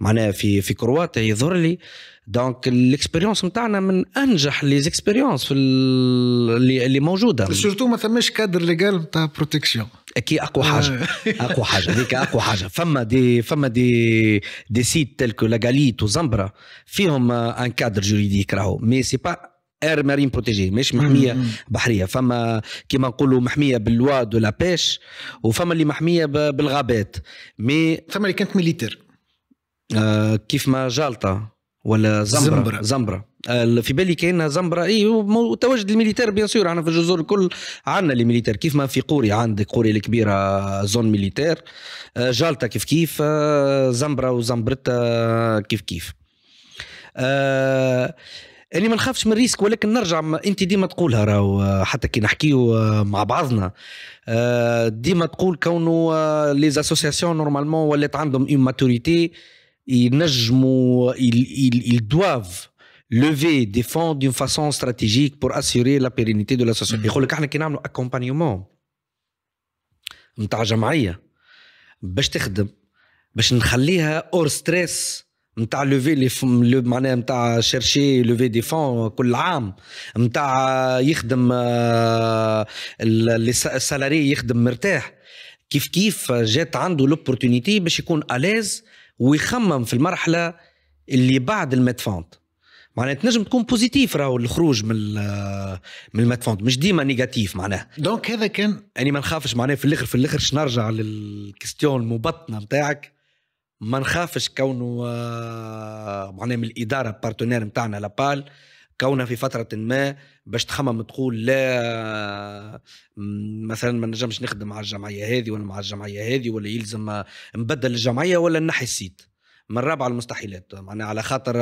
معناها في في كرواتيا يظهر لي دونك الاكسبيريونس نتاعنا من انجح لي زيكسبيريونس في اللي, اللي موجوده سورتو ما ثماش كادر ليغال نتاع بروتكسيون اكي اقوى حاجه اقوى حاجه هذيك اقوى حاجه فما دي فما دي دي سيت تلك لاغاليت وزمبرا فيهم ان كادر جوريديك راهو مي سي با اير مارين بروتيجي مش محميه بحريه فما كيما نقولوا محميه باللوا دو لا بيش وفما اللي محميه بالغابات مي فما اللي كانت ميليتير آه كيف ما جالطه ولا زمبرا زمبرا, زمبرا. في بالي كاين زمبرا اي وتواجد الميليتير بيان سور احنا في الجزر الكل عندنا لي ميليتير كيف ما في قوري عندك قوري الكبيره زون ميليتير آه، جالتا كيف كيف آه، زمبرا وزمبرتا كيف كيف اني آه، اني ما نخافش من الريسك ولكن نرجع انت ديما تقولها راهو حتى كي نحكيو مع بعضنا ديما تقول كونه لي زاسوسياسيون نورمالمون ولات عندهم اون ماتوريتي ils doivent lever des fonds d'une façon stratégique pour assurer la pérennité de l'association. يقول لك احنا كي نعملوا اكومبانيومون نتاع باش تخدم باش نخليها نتاع لوفي لي نتاع لوفي دي فون كل عام نتاع يخدم السالاري يخدم مرتاح كيف كيف جات عنده لوبورتونيتي باش ويخمم في المرحله اللي بعد المدفونت معناها تنجم تكون بوزيتيف راهو الخروج من من المدفونت مش ديما نيجاتيف معناها دونك هذا كان اني يعني ما نخافش معناها في الاخر في الاخر باش نرجع للكستيون المبطنه نتاعك ما نخافش كونه آه، معناها من الاداره بارتنير نتاعنا لابال كونها في فتره ما باش تخمم تقول لا مثلا ما نجمش نخدم مع الجمعيه هذه ولا مع الجمعيه هذه ولا يلزم نبدل الجمعيه ولا نحي السيت من رابع المستحيلات معناها على خاطر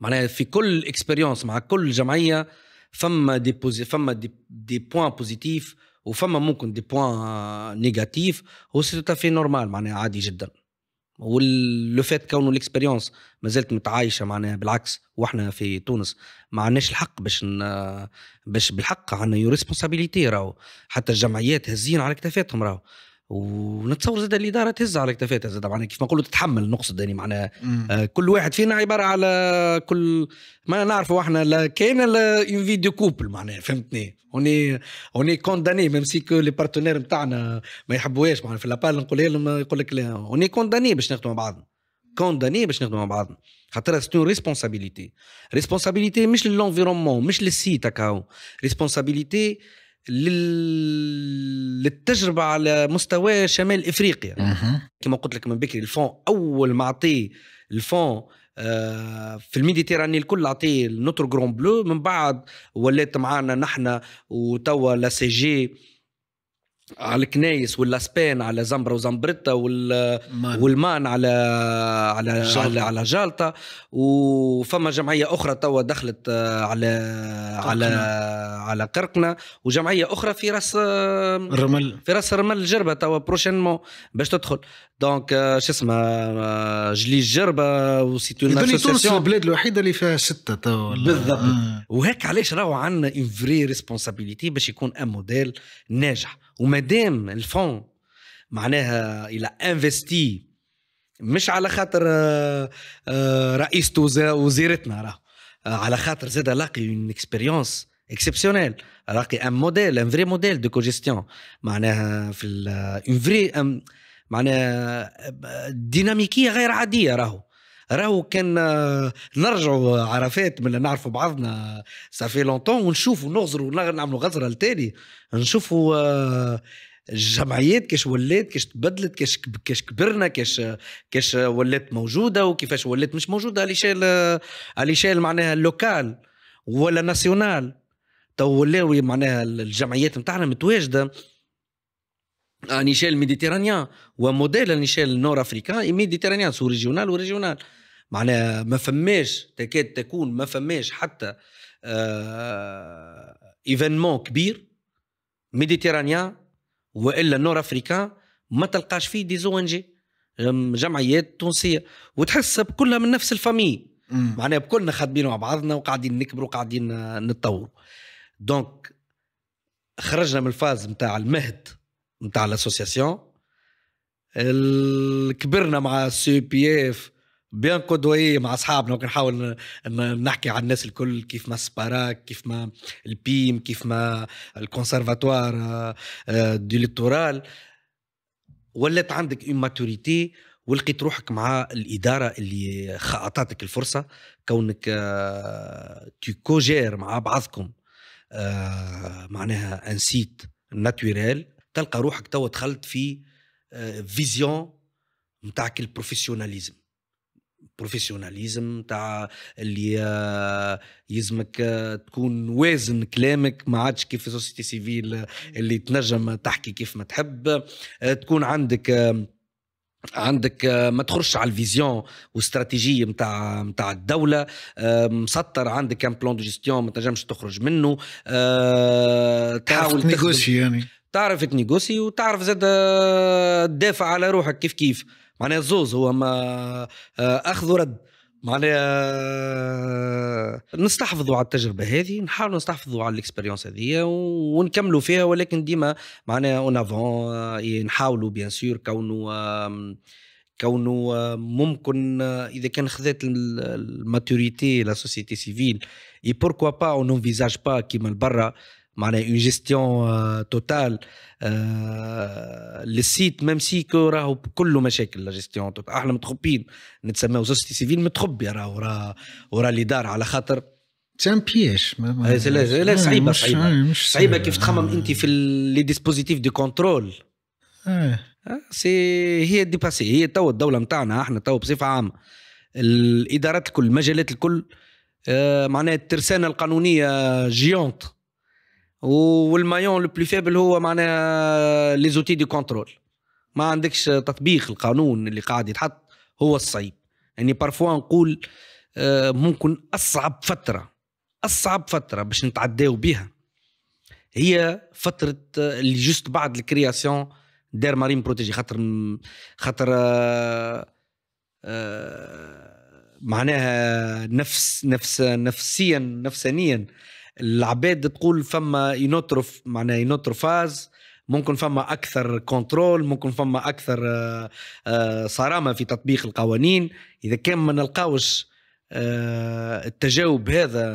معناها في كل اكسبيريونس مع كل جمعيه فما دي بوزي فما دي, دي بوان بوزيتيف وفما ممكن دي بوان نيجاتيف وسي تو نورمال معناها عادي جدا فات كونه الاكسبيريونس ما زالت متعايشه معناها بالعكس واحنا في تونس ما عندناش الحق باش باش بالحق عندنا يو ريسبونسابيليتي راهو حتى الجمعيات هزين على كتافاتهم راهو ونتصور زاد الاداره تهز على كتافاتها زاد معناها كيف ما نقولوا تتحمل نقصد يعني معناها آه، كل واحد فينا عباره على كل ما نعرفوا احنا لا كاين لا اون في دو كوبل معناها فهمتني اوني اوني كونداني ميم سي كو لي بارتنير نتاعنا ما يحبوهاش معناها في لابال نقولها لهم يقول لك لا اوني كونداني باش نخدموا مع بعضنا كونداني باش نخدموا مع بعضنا خاطر سي اون ريسبونسابيليتي ريسبونسابيليتي مش للونفيرونمون مش للسيت هكا ريسبونسابيليتي للتجربة على مستوى شمال إفريقيا كما قلت لك من بكري الفون أول ما عطيه الفون آه، في الميديتيراني الكل عطيه نوتر جرون بلو من بعد ولات معانا نحن وتوا لا سي جي على الكنايس سبين على زمبرا وزمبرتا وال... والمان على على جالتا. على, جالتا جالطة وفما جمعيه اخرى توا دخلت آه، على قرقنا. على على قرقنا وجمعيه اخرى في راس الرمل آه، في راس الرمل الجربه توا بروشينمون باش تدخل دونك آه، شو اسمه جلي الجربه وسيتون تونس البلاد الوحيده اللي فيها سته توا بالضبط آه. وهيك علاش راهو عندنا اون فري ريسبونسابيلتي باش يكون ان موديل ناجح ومادام الفون معناها الى انفستي مش على خاطر آه، آه، رئيس وزيرتنا راه آه، على خاطر زاد لاقي اون اكسبيريونس اكسبسيونيل راقي ان موديل ان فري موديل دو كوجيستيون معناها في اون فري معناها ديناميكيه غير عاديه راهو راهو كان آه، نرجعوا آه، عرفات من نعرفوا بعضنا سافي لونتون ونشوفوا نغزروا نعملوا غزره لتالي نشوفوا آه، الجمعيات كاش ولات كاش تبدلت كاش كاش كبرنا كاش كاش ولات موجوده وكيفاش ولات مش موجوده على شال على شال معناها اللوكال ولا ناسيونال تو ولاو معناها الجمعيات نتاعنا متواجده آه، نيشيل ميديتيرانيان وموديل نيشيل نور افريكان ميديتيرانيان سو ريجيونال وريجيونال معناها ما فماش تكاد تكون ما فماش حتى آه، ايفينمون كبير ميديتيرانيان والا نور افريكان ما تلقاش فيه دي زو ان جي جمعيات تونسيه وتحس كلها من نفس الفامي معناها بكلنا خادمين مع بعضنا وقاعدين نكبروا وقاعدين نتطوروا دونك خرجنا من الفاز نتاع المهد نتاع الاسوسياسيون كبرنا مع سي بي اف بيان كودوي مع اصحابنا وكنحاول نحكي على الناس الكل كيف ما سباراك كيف ما البيم كيف ما الكونسرفاتوار آه، دي ليتورال ولات عندك اون ماتوريتي ولقيت روحك مع الاداره اللي اعطتك الفرصه كونك تي آه، كوجير مع بعضكم آه، معناها ان سيت ناتوريل تلقى روحك تو دخلت في آه، فيزيون نتاعك البروفيسيوناليزم بروفيسيوناليزم تاع اللي آه، يلزمك آه، تكون وازن كلامك ما عادش كيف سوسيتي سيفيل اللي تنجم تحكي كيف ما تحب تكون عندك عندك ما تخرجش على الفيزيون واستراتيجية متاع متاع الدولة مسطر عندك ان بلان دو جيستيون ما تنجمش تخرج منه تحاول تخدم يعني تعرف تنيغوسي وتعرف زاد تدافع آه، على روحك كيف كيف معناها الزوز هو ما آه، اخذ ورد معناها آه، نستحفظوا على التجربه هذه نحاولوا نستحفظوا على الاكسبيريونس هذه ونكملوا فيها ولكن ديما معناها اون افون نحاولوا بيان سور كونه كونه ممكن اذا كان خذات الماتوريتي لا سوسيتي سيفيل اي بوركوا با اون با كيما البرا معناها اون جيستيون توتال للسيت ميم سي كو راهو كله مشاكل لا جيستيون احنا متخبين نتسماو سوسيتي سيفيل متخبي راهو ورا ورا الاداره على خاطر سان بيش لا صعيبه صعيبه آه، صعيبه كيف آه، تخمم انت في لي ديسبوزيتيف دو كونترول سي هي ديباسي هي تو الدوله نتاعنا احنا تو بصفه عامه الادارات الكل المجالات الكل آه، معناها الترسانه القانونيه جيونت والمايون لو بلو فيبل هو معناها لي زوتي دي كونترول ما عندكش تطبيق القانون اللي قاعد يتحط هو الصعيب يعني بارفوا نقول آه، ممكن اصعب فتره اصعب فتره باش نتعداو بها هي فتره آه، اللي جوست بعد الكرياسيون دار مارين بروتيجي خاطر خاطر آه، معناها نفس نفس نفسيا نفسانيا العباد تقول فما ينطرف معناها ينطرفاز ممكن فما اكثر كنترول ممكن فما اكثر آه، آه، صرامه في تطبيق القوانين اذا كان ما نلقاوش آه، التجاوب هذا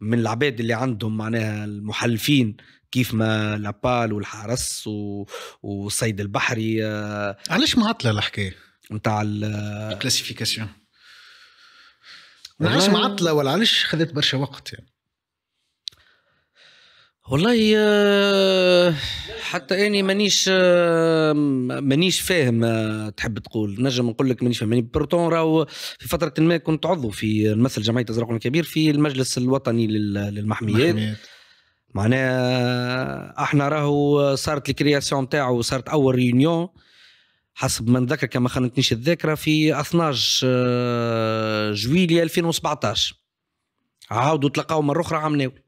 من العباد اللي عندهم معناها المحلفين كيف ما لابال والحرس والصيد البحري علاش معطله الحكايه نتاع الكلاسيفيكاسيون علاش معطله ولا علاش خذت برشا وقت يعني والله آه، حتى اني مانيش آه، مانيش فاهم آه، تحب تقول نجم نقول لك مانيش فاهم يعني راهو في فتره ما كنت عضو في نمثل جمعيه ازرق الكبير في المجلس الوطني للمحميات المحميات. معناها احنا راهو صارت الكرياسيون نتاعو صارت اول ريونيون حسب ما نذكر كما خانتنيش الذاكره في 12 جويلي 2017 عاودوا تلقاو مره اخرى ناوي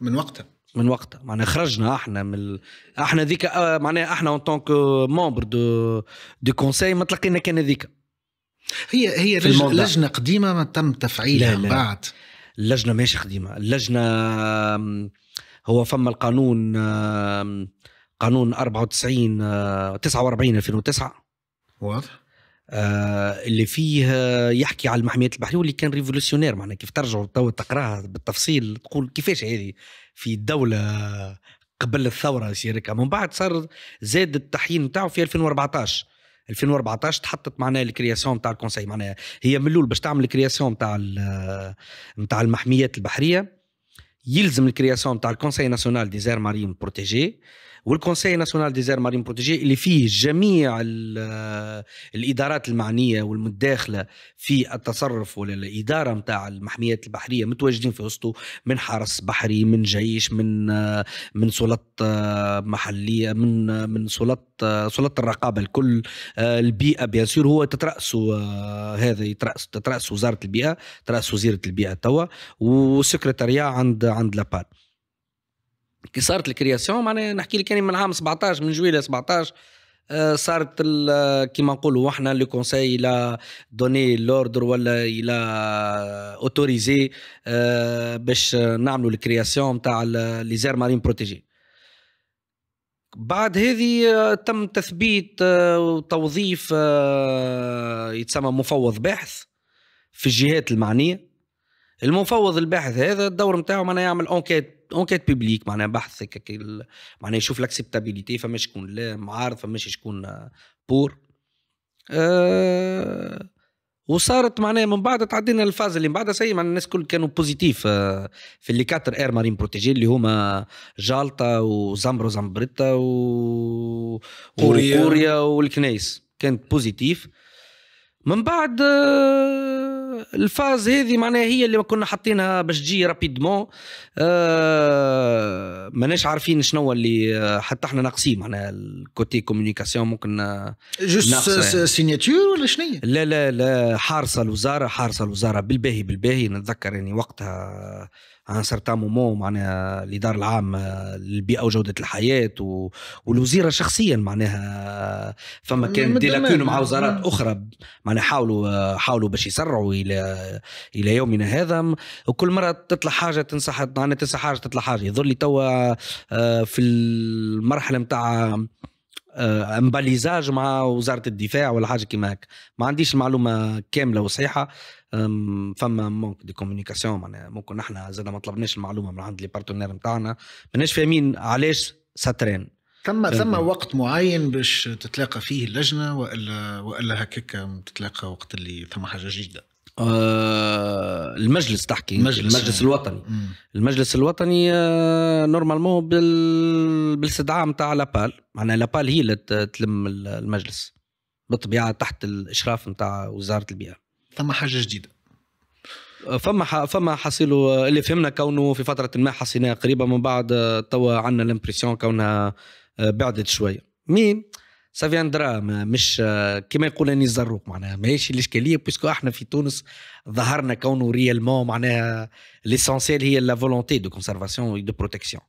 من وقتها من وقتها معناها خرجنا احنا من ال... احنا ذيك آه، معناها احنا اون تونك مومبر دو دو كونساي ما تلقينا كان هذيك هي هي لجنه قديمه ما تم تفعيلها لا لا. بعد اللجنه ماشي قديمه اللجنه هو فما القانون قانون 94 49 2009 واضح آه، اللي فيه آه، يحكي على المحميات البحريه واللي كان ريفولوسيونير معناها كيف ترجع تقراها بالتفصيل تقول كيفاش هذه في دوله قبل الثوره سيركا من بعد صار زاد التحيين نتاعو في 2014 2014 تحطت معناها الكرياسيون نتاع الكونسي معناها هي من الاول باش تعمل الكرياسيون نتاع آه، نتاع المحميات البحريه يلزم الكرياسيون نتاع الكونسي ناسيونال ديزير مارين بروتيجي والكونسي ناسيونال زير مارين بروتيجي اللي فيه جميع الادارات المعنيه والمتداخله في التصرف والاداره نتاع المحميات البحريه متواجدين في وسطه من حرس بحري من جيش من من سلطه آه، محليه من من سلطه آه، سلطه الرقابه الكل آه، البيئه بيان سور هو تتراسه هذا يتراس تتراس وزاره البيئه تراس وزيره البيئه توا والسكرتاريه عند عند لاباد كي صارت الكرياسيون معناها نحكي لك يعني من عام 17 من جويلة 17 آه، صارت كيما نقولوا احنا لو كونساي الى دوني لوردر ولا الى اوتوريزي آه، باش نعملوا الكرياسيون تاع لي زير مارين بروتيجي بعد هذه آه، تم تثبيت وتوظيف يتسمى مفوض باحث في الجهات المعنيه المفوض الباحث هذا الدور نتاعو معناها يعمل اونكيت اونكيت بيبليك معناها بحث هكاك معناها يشوف لاكسبتابيليتي فماش شكون لا معارض فماش شكون بور أه وصارت معناها من بعد تعدينا الفاز اللي من بعدها سي معناها الناس كل كانوا بوزيتيف آه، في اللي كاتر اير مارين بروتيجي اللي هما جالطه وزمبرو زمبريتا و كوريا والكنيس كانت بوزيتيف من بعد أه الفاز هذه معناها هي اللي كنا حاطينها باش تجي رابيدمون آه ماناش عارفين شنو اللي آه، حتى احنا ناقصين معناها الكوتي كوميونيكاسيون ممكن جوست آه، سيناتور ولا شنو لا لا لا حارسه الوزاره حارسه الوزاره بالباهي بالباهي نتذكر يعني وقتها ان سارتان مومون معناها الاداره العام آه، للبيئه وجوده الحياه و... والوزيره شخصيا معناها آه، فما كان دي لاكون مع وزارات اخرى معناها حاولوا آه، حاولوا باش يسرعوا الى الى يومنا هذا وكل مره تطلع حاجه تنصح معناها تنصح حاجه تطلع حاجه يظل لي توا في المرحله نتاع امباليزاج مع وزاره الدفاع ولا حاجه كيما هكا ما عنديش المعلومه كامله وصحيحه فما مونك دي كومونيكاسيون معناها ممكن نحن زاد ما طلبناش المعلومه من عند لي بارتنير نتاعنا ماناش فاهمين علاش سترين ثم ثم وقت معين باش تتلاقى فيه اللجنه والا والا هكاك تتلاقى وقت اللي ثم حاجه جديده آه المجلس تحكي المجلس, المجلس آه. الوطني مم. المجلس الوطني آه نورمالمون بال... بالاستدعاء نتاع لابال معناها لابال هي اللي تلم المجلس بالطبيعه تحت الاشراف نتاع وزاره البيئه ثم حاجه جديده فما فما حصيلو اللي فهمنا كونه في فتره ما حصيناها قريبه من بعد توا عندنا الامبرسيون كونها آه، بعدت شويه مين سافيان دراما مش آه، كما يقول اني الزروق معناها ماهيش الاشكاليه بيسكو احنا في تونس ظهرنا كونه ريالمون معناها ليسونسيال هي لا فولونتي دو كونسرفاسيون دو بروتكسيون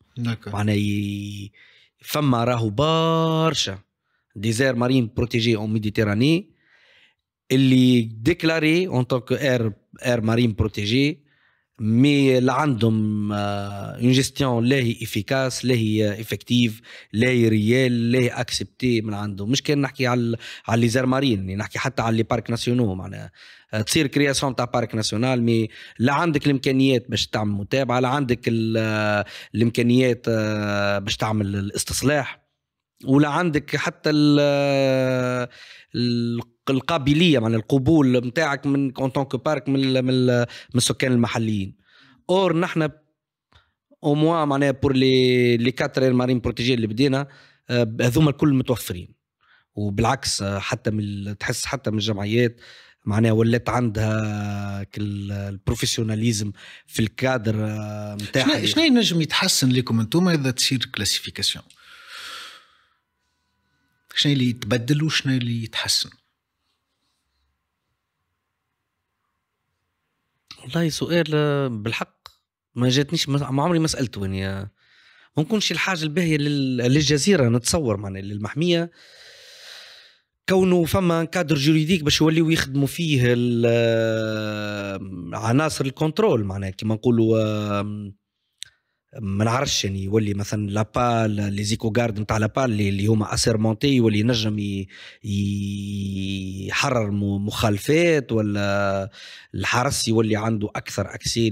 معناها ي... فما راهو برشا ديزير مارين بروتيجي اون ميديتيراني اللي ديكلاري اون توك اير اير مارين بروتيجي مي اللي عندهم اون جيستيون لا هي افيكاس لا هي افكتيف لا هي ريال لا هي اكسبتي من عندهم مش كان نحكي على على لي زير مارين نحكي حتى على لي بارك ناسيونو معناها euh, تصير كرياسيون تاع بارك ناسيونال مي لا عندك الامكانيات باش تعمل متابعه لا عندك euh, الامكانيات euh, باش تعمل الاستصلاح ولا عندك حتى ال آه، القابليه معناها القبول نتاعك من كونتون كو بارك من من, من السكان المحليين اور نحن او موا معناها بور لي لي كاتر مارين بروتيجي اللي بدينا آه، هذوما الكل متوفرين وبالعكس آه، حتى من تحس حتى من الجمعيات معناها ولات عندها البروفيسيوناليزم في الكادر نتاعها آه، شنو ينجم يتحسن لكم انتم اذا تصير كلاسيفيكاسيون شنو اللي يتبدل وشنو اللي يتحسن والله سؤال آه، بالحق ما جاتنيش ما عمري ما سالته يعني ما نكونش الحاجه الباهيه للجزيره نتصور معناها للمحميه كونه فما كادر جوريديك باش يوليو يخدموا فيه آه، عناصر الكنترول معناها كيما نقولوا آه، ما نعرفش يعني يولي مثلا لابال لي زيكو غارد نتاع لابال اللي هما اسيرمونتي يولي ينجم يحرر مخالفات ولا الحرس يولي عنده اكثر اكسي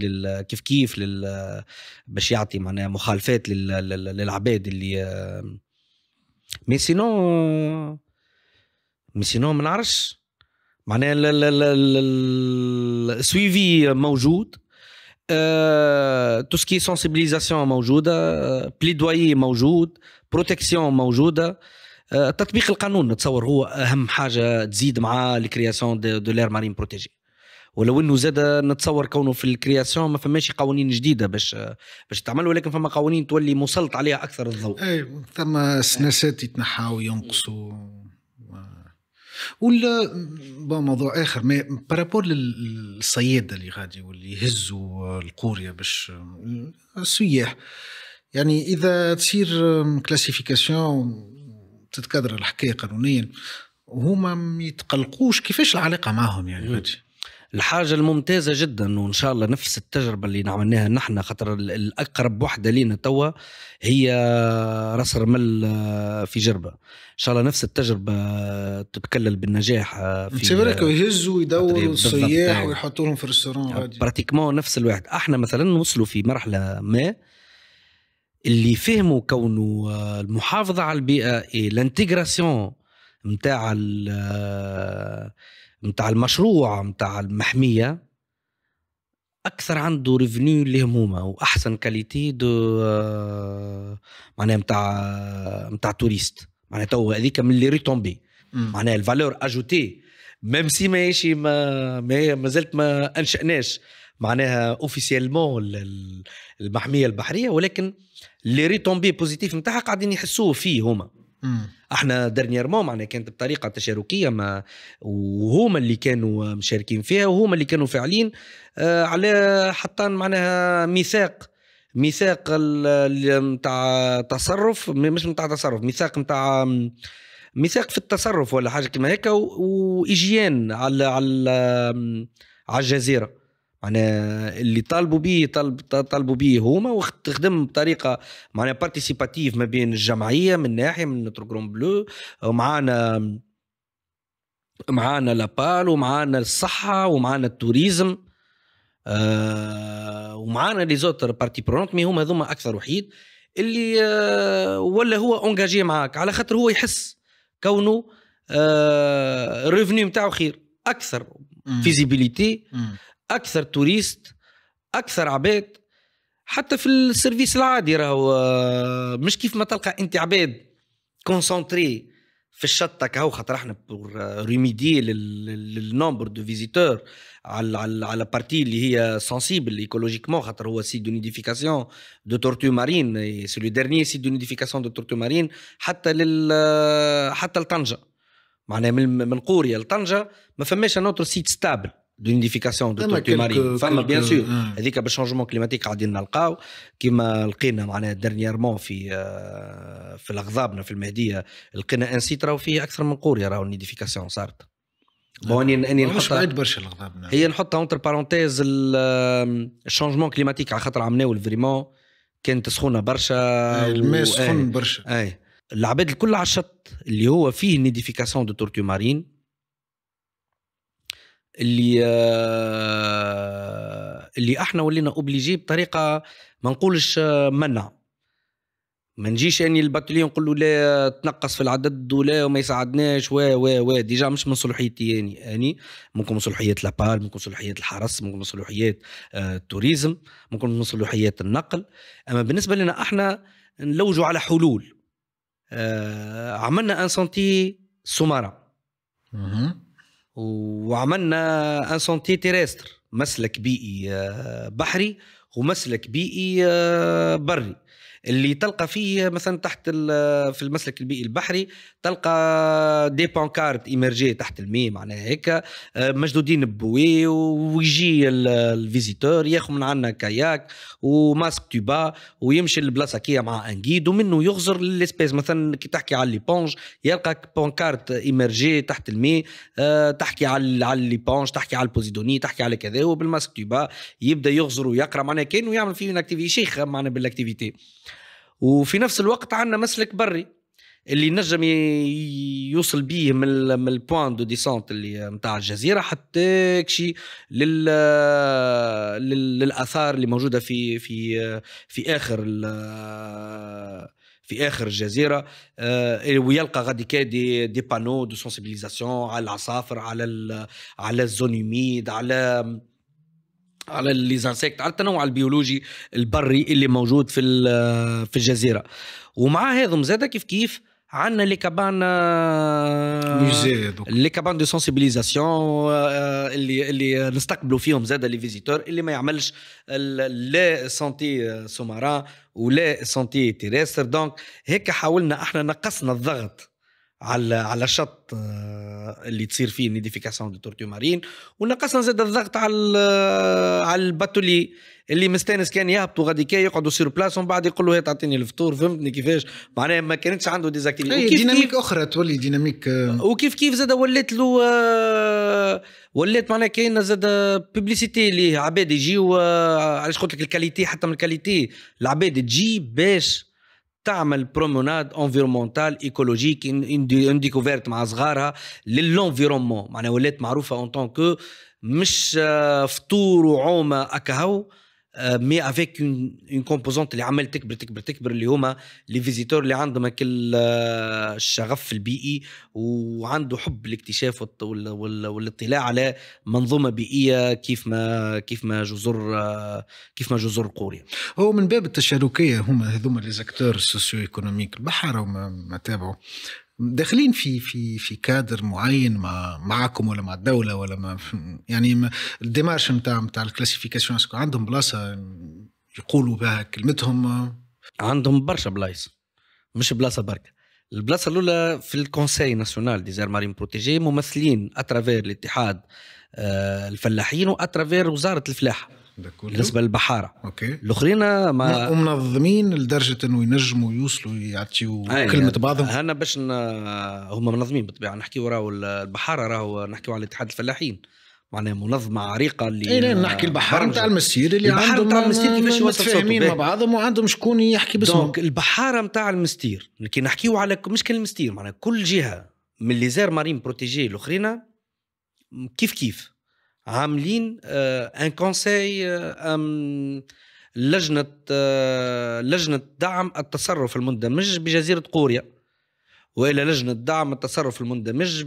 كيف كيف لل باش يعطي معناها مخالفات للعباد اللي مي سينو مي سينو ما نعرفش معناها السويفي موجود آه، تو سكي سونسيبيليزاسيون موجوده آه، بليدوايي موجود بروتكسيون موجوده آه، تطبيق القانون نتصور هو اهم حاجه تزيد مع الكرياسيون دو لير مارين بروتيجي ولو انه زاد نتصور كونه في الكرياسيون ما فماش قوانين جديده باش باش تعمل ولكن فما قوانين تولي مسلط عليها اكثر الضوء. اي ثم سناسات يتنحاو ينقصوا ولا موضوع اخر ما بارابور للصياده اللي غادي واللي يهزوا القوريه باش السياح يعني اذا تصير كلاسيفيكاسيون تتكادر الحكايه قانونيا وهما ما يتقلقوش كيفاش العلاقه معهم يعني غادي الحاجه الممتازه جدا وان شاء الله نفس التجربه اللي عملناها نحن خاطر الاقرب وحده لينا توا هي راس رمل آه، في جربه ان شاء الله نفس التجربه آه، تتكلل بالنجاح آه، في بالك يهزوا ويدوروا السياح يعني ويحطوا لهم في الريستورون غادي يعني براتيكمون نفس الواحد احنا مثلا وصلوا في مرحله ما اللي فهموا كونه المحافظه على البيئه إيه، الانتيغراسيون نتاع متاع المشروع متاع المحميه اكثر عنده ريفنيو اللي هموما واحسن كاليتي دو آه، معناها نتاع نتاع توريست معناها تو هذيك من اللي ريتومبي معناها الفالور اجوتي ميم سي ماشي ما مازلت ما, ما انشاناش معناها اوفيسيالمون المحميه البحريه ولكن لي ريتومبي بوزيتيف نتاعها قاعدين يحسوه فيه هما احنا دارنييرمون معناها كانت بطريقه تشاركيه ما وهما اللي كانوا مشاركين فيها وهما اللي كانوا فاعلين آه، على حطان معناها ميثاق ميثاق نتاع تصرف مش نتاع تصرف ميثاق نتاع ميثاق في التصرف ولا حاجه كما هكا واجيان على على على الجزيره معناها اللي طالبوا به طلب طالبوا به هما وخدم بطريقه معناها بارتيسيباتيف ما بين الجمعيه من ناحيه من نوتر جرون بلو ومعانا معانا لابال ومعانا الصحه ومعانا التوريزم آه ومعانا لي زوتر بارتي برونت مي هما هذوما اكثر وحيد اللي آه ولا هو اونجاجي معاك على خاطر هو يحس كونه آه ريفني نتاعو خير اكثر فيزيبيليتي اكثر توريست اكثر عباد حتى في السيرفيس العادي راهو آه، مش كيف ما تلقى انت عباد كونسونتري في الشطه كهو خاطر احنا بور ريميدي للنومبر دو فيزيتور على على على بارتي اللي هي سنسيبل ايكولوجيكمون خاطر هو سيت دو نيديفيكاسيون دو تورتو مارين سي لو ديرني سيت دو نيديفيكاسيون دو تورتو مارين حتى لل آه، حتى لطنجه معناها من من قوريا لطنجه ما فماش ان اوتر سيت ستابل دونيفيكاسيون دو توتي مارين فما بيان سور هذيك بالشونجمون كليماتيك قاعدين نلقاو كيما لقينا معناها درنييرمون في في الاغضابنا في المهديه لقينا ان سيت راهو فيه اكثر من قوريه راهو نيديفيكاسيون صارت بون اني نحطها مش بعيد برشا الاغضابنا هي نحطها اونتر بارونتيز الشونجمون كليماتيك على خاطر عمناول فريمون كانت سخونه برشا الماء سخون برشا اي العباد الكل على الشط اللي هو فيه نيديفيكاسيون دو تورتو مارين اللي آه، اللي احنا ولينا اوبليجي بطريقه ما نقولش آه، منا ما نجيش اني يعني نقول له لا تنقص في العدد ولا وما يساعدناش و و و ديجا مش من صلاحيتي يعني اني يعني ممكن من صلاحيات لابال ممكن صلاحيات الحرس ممكن من صلاحيات آه، التوريزم ممكن من صلاحيات النقل اما بالنسبه لنا احنا نلوجوا على حلول عملنا ان سنتي سمارة وعملنا ان سونتي تيريستر مسلك بيئي آه، بحري ومسلك بيئي آه، بري اللي تلقى فيه مثلا تحت في المسلك البيئي البحري تلقى دي بانكارت ايمرجي تحت المي معناها هيك آه، مجدودين ببوي ويجي الفيزيتور ياخذ من عندنا كاياك وماسك تيبا ويمشي للبلاصه كي مع انجيد ومنه يغزر للسبيس مثلا كي تحكي على ليبونج يلقى بانكارت ايمرجي تحت المي آه، تحكي على على ليبونج تحكي على البوزيدوني تحكي على كذا وبالماسك تيبا يبدا يغزر ويقرا معناها كانه يعمل فيه اكتيفيتي شيخ معناها بالاكتيفيتي وفي نفس الوقت عندنا مسلك بري اللي نجم يوصل بيه من من البوان دو ديسونت اللي نتاع الجزيره حتى كشي لل للاثار اللي موجوده في في في اخر في اخر الجزيره آه، إيه، ويلقى غادي كادي دي دي بانو دو سونسيبيليزاسيون على العصافر على على الزون يميد على على لي زانسيكت على التنوع البيولوجي البري اللي موجود في في الجزيره ومع هذا زاد كيف كيف عندنا لي كابان آه، لي كابان دو سونسيبيليزاسيون آه، اللي اللي نستقبلوا فيهم زاد لي فيزيتور اللي ما يعملش لا سونتي سومارا ولا سونتي تيريستر دونك هيك حاولنا احنا نقصنا الضغط على على الشط آه، اللي تصير فيه نيديفيكاسيون دو تورتو مارين ونقصنا زاد الضغط على آه، على الباتولي اللي مستانس كان يهبطوا غادي كي يقعدوا سير بلاس ومن بعد يقول له تعطيني الفطور فهمتني كيفاش معناها ما كانتش عنده ديزاكتيفيتي وكيف ديناميك اخرى تولي ديناميك آه. وكيف كيف زاد ولات له ولات معناها كاين زاد بيبليسيتي اللي عباد يجيو علاش قلت لك الكاليتي حتى من الكاليتي العباد تجي باش تعمل بروموناد انفيرومونتال ايكولوجيك ان ديكوفيرت مع صغارها للانفيرومون معناها ولات معروفه اون طون كو مش آه، فطور وعومه اكهو مي افيك اون كومبوزونت اللي عمال تكبر تكبر تكبر اللي هما لي فيزيتور اللي عندهم كل آه، الشغف البيئي وعنده حب الاكتشاف والاطلاع على منظومه بيئيه كيف ما كيف ما جزر آه، كيف ما جزر قوريا هو من باب التشاركيه هما هذوما لي زاكتور سوسيو ايكونوميك البحر وما ما تابعوا داخلين في في في كادر معين مع معكم ولا مع الدوله ولا ما يعني الديمارش نتاع نتاع الكلاسيفيكاسيون عندهم بلاصه يقولوا بها كلمتهم عندهم برشا بلايص مش بلاصه برك البلاصه الاولى في الكونسي ناسيونال ديزار مارين بروتيجي ممثلين اترافير الاتحاد آه، الفلاحين واترافير وزاره الفلاحه بالنسبه للبحاره اوكي الاخرين ما ومنظمين لدرجه انه ينجموا يوصلوا يعطيوا كلمه يعني بعضهم هنا باش ن... هما منظمين بالطبيعه نحكيو راهو البحاره راهو نحكيو على اتحاد الفلاحين معناها منظمه عريقه اللي اي نحكي البحاره نتاع المسير اللي البحارة عندهم نتاع المسير كيفاش متفاهمين مع بعضهم وعندهم شكون يحكي باسمهم دونك البحاره نتاع المستير كي نحكيو على مش كان المستير معناها كل جهه من لي مارين بروتيجي الاخرين كيف كيف عاملين ان آه، كونساي آه، ام لجنه آه، لجنه دعم التصرف المندمج بجزيره قوريا والى لجنه دعم التصرف المندمج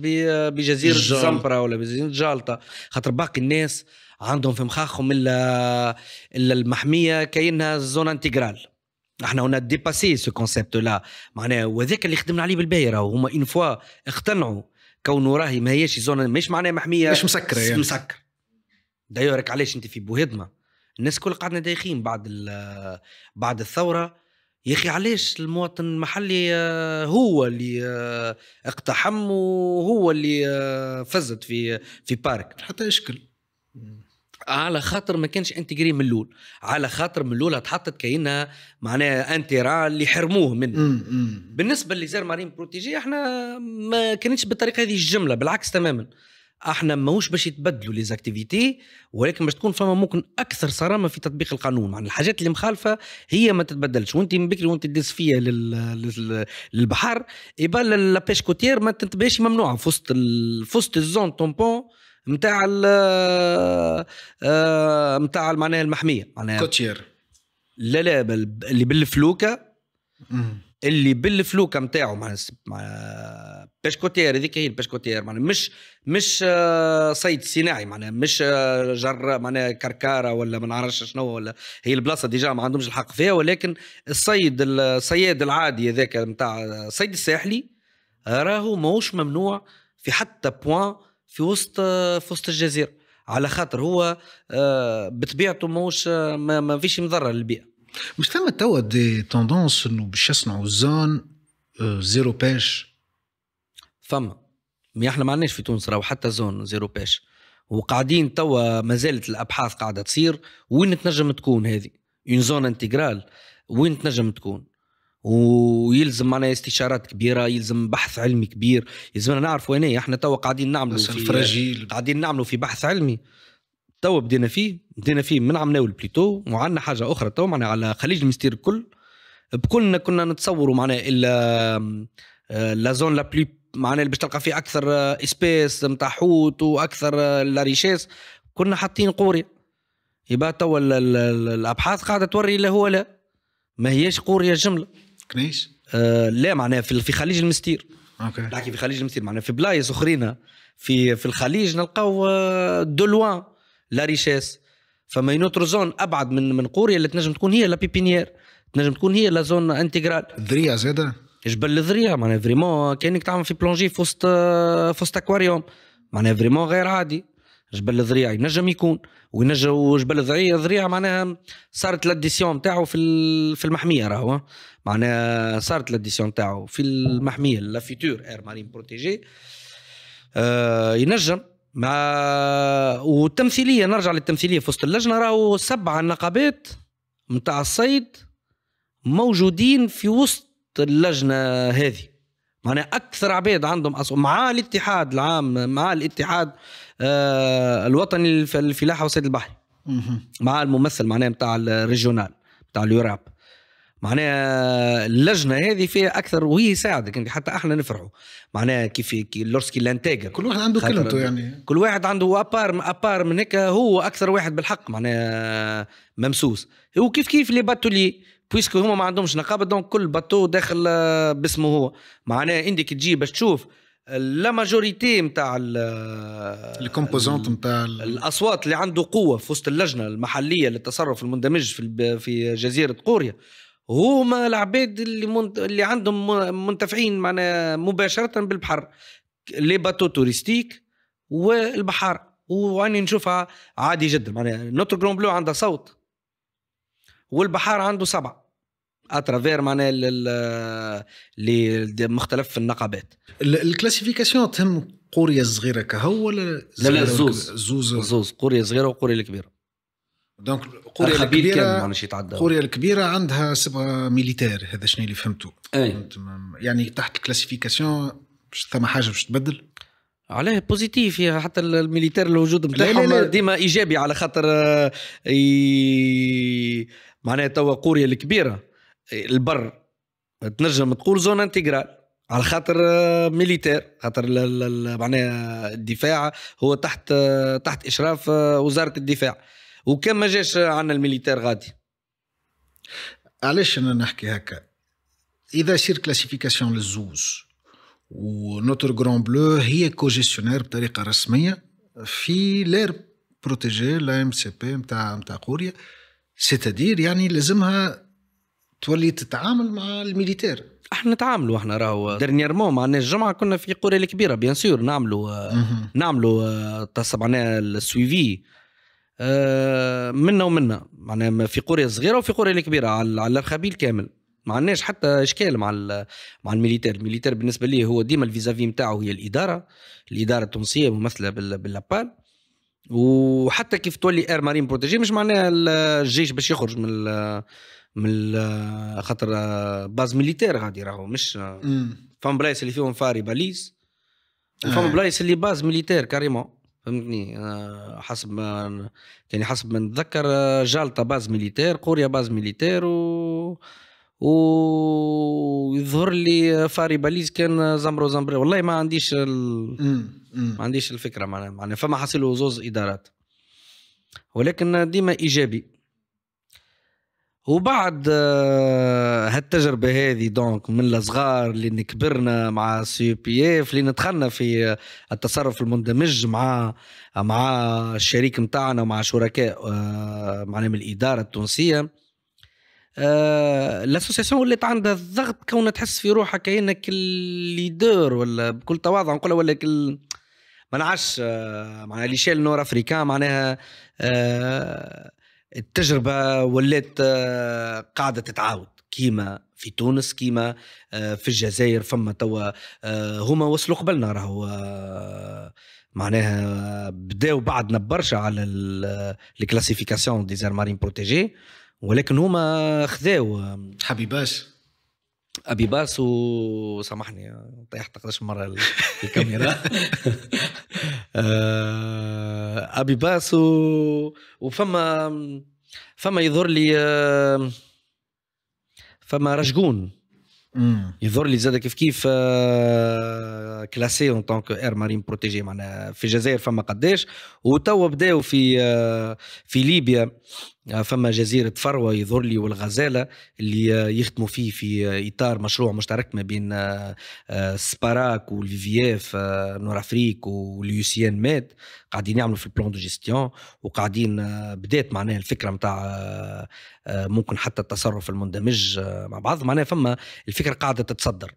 بجزيره زامبرا ولا بجزيره جالطه خاطر باقي الناس عندهم في مخاخهم الا الا المحميه كاينها زون انتجرال احنا هنا ديباسي سو كونسيبت لا معناها وذاك اللي خدمنا عليه بالباهي راهو هما اون فوا اقتنعوا كونه راهي ما هيش زون مش معناها محميه مش مسكره يعني مسكر دايورك علاش انت في بوهدمه الناس كل قعدنا دايخين بعد بعد الثوره يا اخي علاش المواطن المحلي آه، هو اللي آه، اقتحم وهو اللي آه، فزت في في بارك حتى اشكل على خاطر ما كانش انتجري من الاول على خاطر من اللول اتحطت كانها معناها راه اللي حرموه منه بالنسبه لزير مارين بروتيجي احنا ما كانتش بالطريقه هذه الجمله بالعكس تماما احنا ماهوش باش يتبدلوا لي زاكتيفيتي ولكن باش تكون فما ممكن اكثر صرامه في تطبيق القانون معنى الحاجات اللي مخالفه هي ما تتبدلش وانت من بكري وانت تدز فيها للبحر يبان لابيش كوتير ما تنتبهش ممنوعه في وسط في وسط الزون تومبون نتاع نتاع آه، معناها المحميه معناها كوتشير لا لا اللي بالفلوكه اللي بالفلوكه نتاعو مع بيشكوتير هذيك هي البيشكوتير معناها مش مش آه، صيد صناعي معناها مش آه، جر معناها كركاره ولا ما نعرفش شنو ولا هي البلاصه ديجا ما عندهمش الحق فيها ولكن الصيد الصياد العادي هذاك نتاع الصيد الساحلي راهو ماهوش ممنوع في حتى بوان في وسط آه، في وسط الجزيره على خاطر هو بطبيعته ماهوش ما فيش مضره للبيئه مش ثم توا دي توندونس انه باش يصنعوا زون زيرو باش فما مي احنا ما عندناش في تونس راهو حتى زون زيرو باش وقاعدين توا ما زالت الابحاث قاعده تصير وين تنجم تكون هذه اون زون انتجرال وين تنجم تكون ويلزم معنا استشارات كبيره يلزم بحث علمي كبير يلزمنا نعرفوا هنا احنا توا قاعدين نعملوا في قاعدين نعملوا في بحث علمي توا بدينا فيه بدينا فيه من عمناول بليتو وعندنا حاجه اخرى توا معنا على خليج المستير الكل بكلنا كنا نتصوروا معنا الا آه، لا زون لا بلو معناها باش تلقى فيه اكثر سبيس آه، نتاع حوت واكثر آه، لاريشيس كنا حاطين قوري يبقى توا الابحاث قاعده توري اللي هو لا ما هيش قوريا جمله كنيش آه لا معناها في, في خليج المستير اوكي نحكي في خليج المستير معناها في بلايص اخرين في في الخليج نلقاو دولوان آه، لا ريشيس فما ينوتر زون ابعد من من قوريا اللي تنجم تكون هي لا بيبينيير تنجم تكون هي لا زون انتيغرال ذريا زاده جبل الذريع معناها فريمون كانك تعمل في بلونجي في وسط آه، في وسط اكواريوم معناها فريمون غير عادي جبل الذريع ينجم يكون وينجم وجبل الذريع الذريع معناها صارت لاديسيون تاعو في في المحميه راهو معناها صارت لاديسيون تاعو في المحميه لا فيتور اير مارين بروتيجي ينجم مع والتمثيليه نرجع للتمثيليه في وسط اللجنه راهو سبعه نقابات نتاع الصيد موجودين في وسط اللجنه هذه معناها اكثر عباد عندهم اصوات مع الاتحاد العام مع الاتحاد آه الوطني للفلاحه وسيد البحري مع الممثل معناها نتاع الريجيونال نتاع اليوراب معناها اللجنه هذه فيها اكثر وهي يساعدك انت حتى احنا نفرحوا معناها كيف لورسكي لانتاجر كل واحد عنده كلمته يعني كل واحد عنده ابار ابار من هيك هو اكثر واحد بالحق معناها ممسوس وكيف كيف لي باتولي بويسكو هما ما عندهمش نقابه دونك كل باتو داخل آه، باسمه هو معناه انت كي تجي باش تشوف آه، لا ماجوريتي نتاع الكومبوزونت نتاع الاصوات اللي عنده قوه في وسط اللجنه المحليه للتصرف المندمج في في جزيره قوريا هما العباد اللي منت... اللي عندهم منتفعين معنا مباشره بالبحر لي باتو توريستيك والبحار واني نشوفها عادي جدا معناها نوتر جرون بلو عندها صوت والبحار عنده سبعه اترافير معناها مختلف النقابات الكلاسيفيكاسيون تهم قريه صغيره كهو ولا لا لا زوز زوز زوز قريه صغيره وقريه كبيره دونك القريه الكبيره القريه الكبيره عندها سبعه ميليتير هذا شنو اللي فهمته أي. يعني تحت الكلاسيفيكاسيون ثم حاجه باش تبدل عليه بوزيتيف حتى الميليتير الوجود نتاعهم ديما ايجابي على خاطر آه، ي... معناها توا قريه الكبيره البر تنجم تقول زون انتيغرال على خاطر آه، ميليتير خاطر معناها الدفاع هو تحت آه، تحت اشراف آه، وزاره الدفاع وكان ما جاش عندنا الميليتير غادي علاش انا نحكي هكا اذا يصير كلاسيفيكاسيون للزوز ونوتر غران بلو هي كوجيستيونير بطريقه رسميه في لير بروتيجي لا ام سي بي نتاع نتاع كوريا سيتادير يعني لازمها تولي تتعامل مع الميليتير احنا نتعاملوا احنا راهو ديرنييرمون معنا الجمعه كنا في قرى الكبيره بيان سور نعملوا نعملوا معناها آه، السويفي آه، منا ومنا معناها في قريه صغيره وفي قريه كبيره على على الخبيل كامل ما عندناش حتى اشكال مع مع الميليتير الميليتير بالنسبه لي هو ديما الفيزافي نتاعو هي الاداره الاداره التونسيه ممثله باللابال وحتى كيف تولي اير مارين بروتيجي مش معناها الجيش باش يخرج من من خاطر آه، باز ميليتير غادي راهو مش فهم آه، بلايص اللي فيهم فاري باليز فما آه. بلايص اللي باز ميليتير كاريمون فهمتني حسب ما يعني حسب ما نتذكر جالطة باز ميليتير قوريا باز ميليتير و ويظهر لي فاري باليز كان زامبرو زامبرو والله ما عنديش ال... ما عنديش الفكره معناها معناها فما حصلوا زوز ادارات ولكن ديما ايجابي وبعد آه، هالتجربه هذه دونك من الصغار لين كبرنا مع سي بي اف لين دخلنا في آه، التصرف المندمج مع مع الشريك نتاعنا ومع شركاء آه، معنا من الاداره التونسيه الاسوسيسيون ولات عندها الضغط كون تحس في روحها كانك الليدر ولا بكل تواضع نقولها ولا كل ما نعرفش معناها ليشيل نور افريكان معناها التجربه ولات آه، قاعده تتعاود كيما في تونس كيما آه، في الجزائر فما توا آه، هما وصلوا قبلنا راهو معناها بداو بعدنا برشا على الكلاسيفيكاسيون دي زار مارين بروتيجي ولكن هما خذاو حبيباش ابي باس وسامحني طيحت قداش مره الكاميرا آه، ابي و... وفما فما يظهر لي آه، فما رشقون يظهر لي زاد كيف كيف كلاسي اون طونك اير مارين بروتيجي معناها في الجزائر فما قداش وتوا بداو في آه، في ليبيا آه، فما جزيرة فروة يظهر لي والغزالة اللي يخدموا فيه في إطار مشروع مشترك ما بين آه، آه، سباراك والفيفيف نور أفريك واليوسيان مات قاعدين يعملوا في البلان دو جيستيون وقاعدين بدات معناها الفكرة متاع ممكن حتى التصرف المندمج مع بعض معناها فما الفكرة قاعدة تتصدر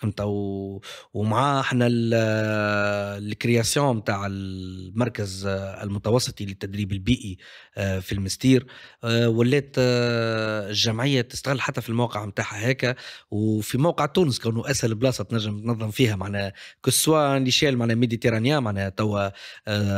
فهمت ومع ومعاه احنا الكرياسيون تاع المركز المتوسطي للتدريب البيئي آه، في المستير آه، ولات آه، الجمعيه تستغل حتى في الموقع نتاعها هكا وفي موقع تونس كونه اسهل بلاصه تنجم تنظم فيها معناها كسوا نيشيل معناها ميديتيرانيا معناها توا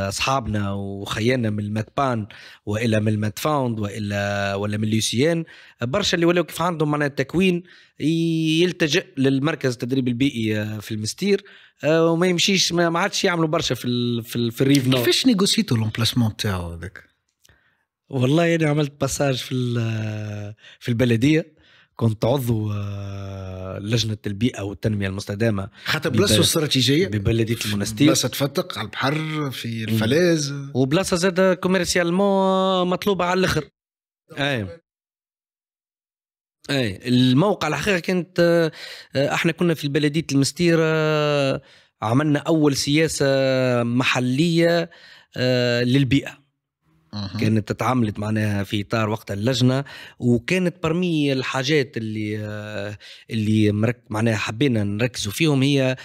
اصحابنا وخيانا من الماتبان والا من الماتفاوند والا ولا من اليوسيان برشا اللي ولاو كيف عندهم معناها التكوين يلتجئ للمركز التدريب البيئي آه، في المستير آه، وما يمشيش ما عادش يعملوا برشا في الـ في, الـ في الريف نور كيفاش نيغوسيتو لومبلاسمون تاعو هذاك؟ والله انا يعني عملت باساج في في البلديه كنت عضو آه، لجنه البيئه والتنميه المستدامه خاطر بلاصه استراتيجيه ببلديه المنستير بلاصه تفتق على البحر في الفلاز وبلاصه زاد كوميرسيالمون مطلوبه على الاخر اي اي الموقع الحقيقه كانت آه، احنا كنا في بلديه المستيره عملنا اول سياسه محليه آه، للبيئه كانت تتعاملت معناها في اطار وقت اللجنه وكانت برمي الحاجات اللي آه، اللي معناها حبينا نركزوا فيهم هي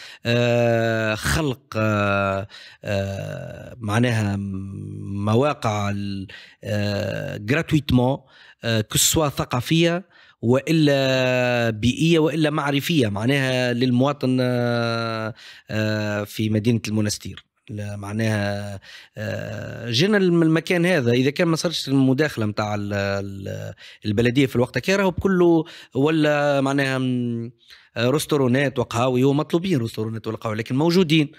خلق معناها مواقع جراتويتمون كسوا ثقافيه والا بيئيه والا معرفيه معناها للمواطن آه، آه، في مدينه المنستير معناها آه، جينا المكان هذا اذا كان ما صارش المداخله نتاع البلديه في الوقت راهو بكله ولا معناها رستورونات وقهاوي ومطلوبين رستورونات والقهاوي لكن موجودين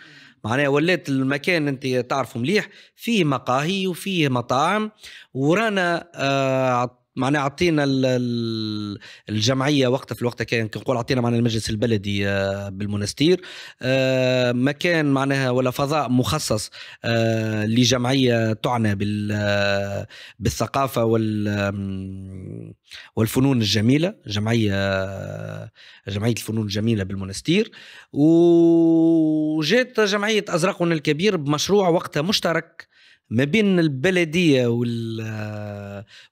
معناها ولات المكان انت تعرفوا مليح فيه مقاهي وفيه مطاعم ورانا معنا اعطينا الجمعيه وقتها في الوقت كان كنقول اعطينا معنا المجلس البلدي آه، بالمنستير آه، مكان معناها ولا فضاء مخصص آه، لجمعيه تعنى بالثقافه والفنون الجميله جمعيه جمعيه الفنون الجميله بالمنستير وجات جمعيه ازرقنا الكبير بمشروع وقتها مشترك ما بين البلديه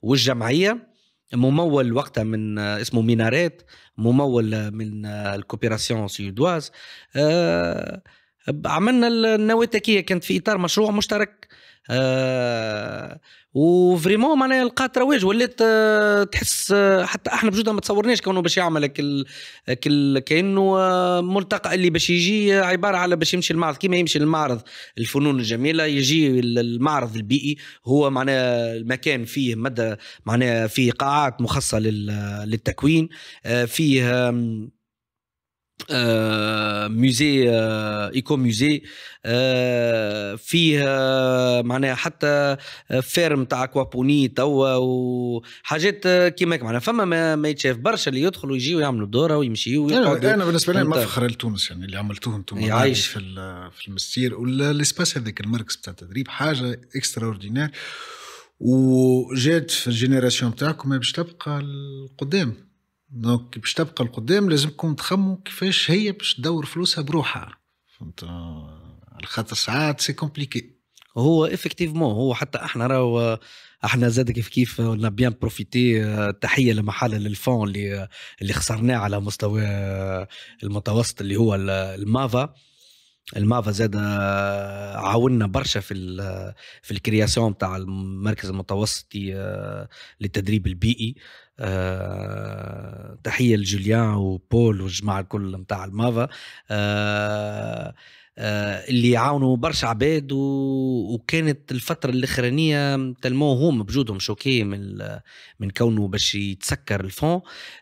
والجمعيه ممول وقتها من اسمه ميناريت ممول من الكوبيراسيون سيودواز آه، عملنا النواتكيه كانت في اطار مشروع مشترك آه، وفريمون معناها لقات رواج ولات آه، تحس آه، حتى احنا بجودها ما تصورناش كونه باش يعمل كل كل كانه آه، ملتقى اللي باش يجي عباره على باش يمشي المعرض كيما يمشي المعرض الفنون الجميله يجي المعرض البيئي هو معناها المكان فيه مدى معناها فيه قاعات مخصصه للتكوين فيه آه ميوزي آه، ايكو ميوزي آه، فيه آه، معناها حتى فيرم تاع اكوابوني توا وحاجات كيما معناها فما ما, ما يتشاف برشا اللي يدخلوا يجيو يعملوا دوره ويمشيوا أيوة، يعني انا بالنسبه لي مفخر لتونس يعني اللي عملتوه انتم يعيش في في المستير والسباس هذاك المركز بتاع التدريب حاجه اكسترا اوردينير وجات في الجينيراسيون تاعكم باش تبقى القدام دونك باش تبقى لقدام لازمكم تخموا كيفاش هي باش تدور فلوسها بروحها فهمت على خاطر ساعات سي كومبليكي هو افكتيفمون هو حتى احنا راهو احنا زاد كيف كيف ولا بيان بروفيتي تحيه لمحل للفون اللي آه، اللي خسرناه على مستوى آه، المتوسط اللي هو المافا المافا زاد آه، عاوننا برشا في في الكرياسيون تاع المركز المتوسطي للتدريب البيئي آه تحيه لجوليان وبول والجماعه الكل نتاع المافا آه, آه، اللي عاونوا برشا عباد و... وكانت الفتره الاخرانيه تلمو هم بجودهم شوكي من من كونه باش يتسكر الفون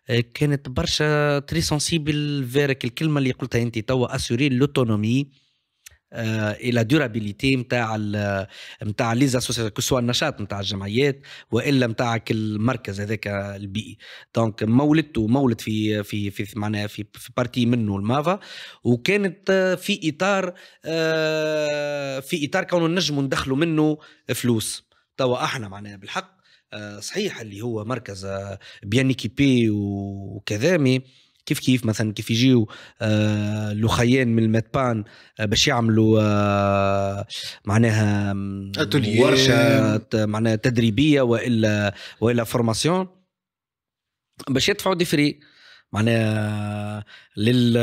آه، كانت برشا تري سونسيبل فيرك الكلمه اللي قلتها انت توا اسوري لوتونومي آه، الى لا دورابيليتي نتاع نتاع لي سواء النشاط نتاع الجمعيات والا نتاعك المركز هذاك البيئي دونك مولدته مولد في في في معناها في, في بارتي منه المافا وكانت في اطار آه، في اطار كونه نجموا ندخلوا منه فلوس توا احنا معناها بالحق آه، صحيح اللي هو مركز بيان ايكيبي وكذا مي كيف كيف مثلا كيف يجيو آه، لخيان من المتبان آه، باش يعملوا آه، معناها ورشه معناها تدريبيه والا والا فورماسيون باش يدفعوا دي فري معناها لل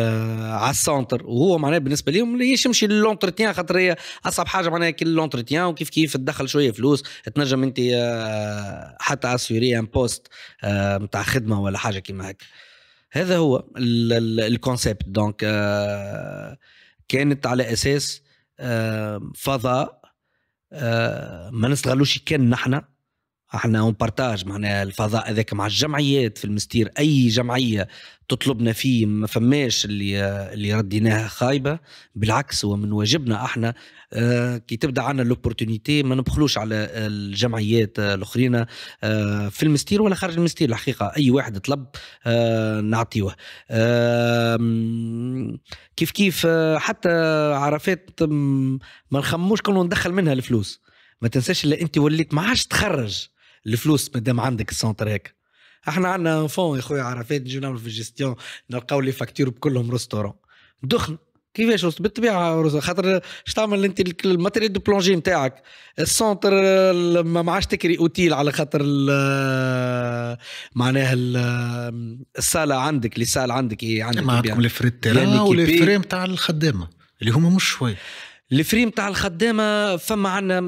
على السونتر وهو معناها بالنسبه لهم ليش يمشي للونترتيان خاطر هي اصعب حاجه معناها كل لونترتيان وكيف كيف تدخل شويه فلوس تنجم انت حتى اسيوري ان بوست نتاع خدمه ولا حاجه كيما هكا هذا هو الكونسيبت دونك آه، كانت على اساس آه، فضاء آه، ما نستغلوش كان نحن احنا اون بارتاج معناها الفضاء هذاك مع الجمعيات في المستير اي جمعيه تطلبنا فيه ما فماش اللي اللي رديناها خايبه بالعكس هو من واجبنا احنا آه، كي تبدا عنا لوبورتونيتي ما نبخلوش على الجمعيات الاخرين آه، في المستير ولا خارج المستير الحقيقه اي واحد طلب آه، نعطيوه كيف كيف حتى عرفات ما نخموش كنا ندخل منها الفلوس ما تنساش الا انت وليت ما عادش تخرج الفلوس ما دام عندك السونتر هيك احنا عندنا فون يا خويا عرفات نجي نعمل في الجستيون نلقاو لي فاكتور بكلهم ريستورون دخن كيفاش بالطبيعه خاطر اش تعمل انت الماتيريال دو بلونجي نتاعك السونتر ما عادش تكري اوتيل على خاطر معناها الصاله عندك اللي صال عندك هي عندك ما عندكم الفريت تاعها يعني والفريم تاع الخدامه اللي هما مش شويه الفريم تاع الخدامه فما عندنا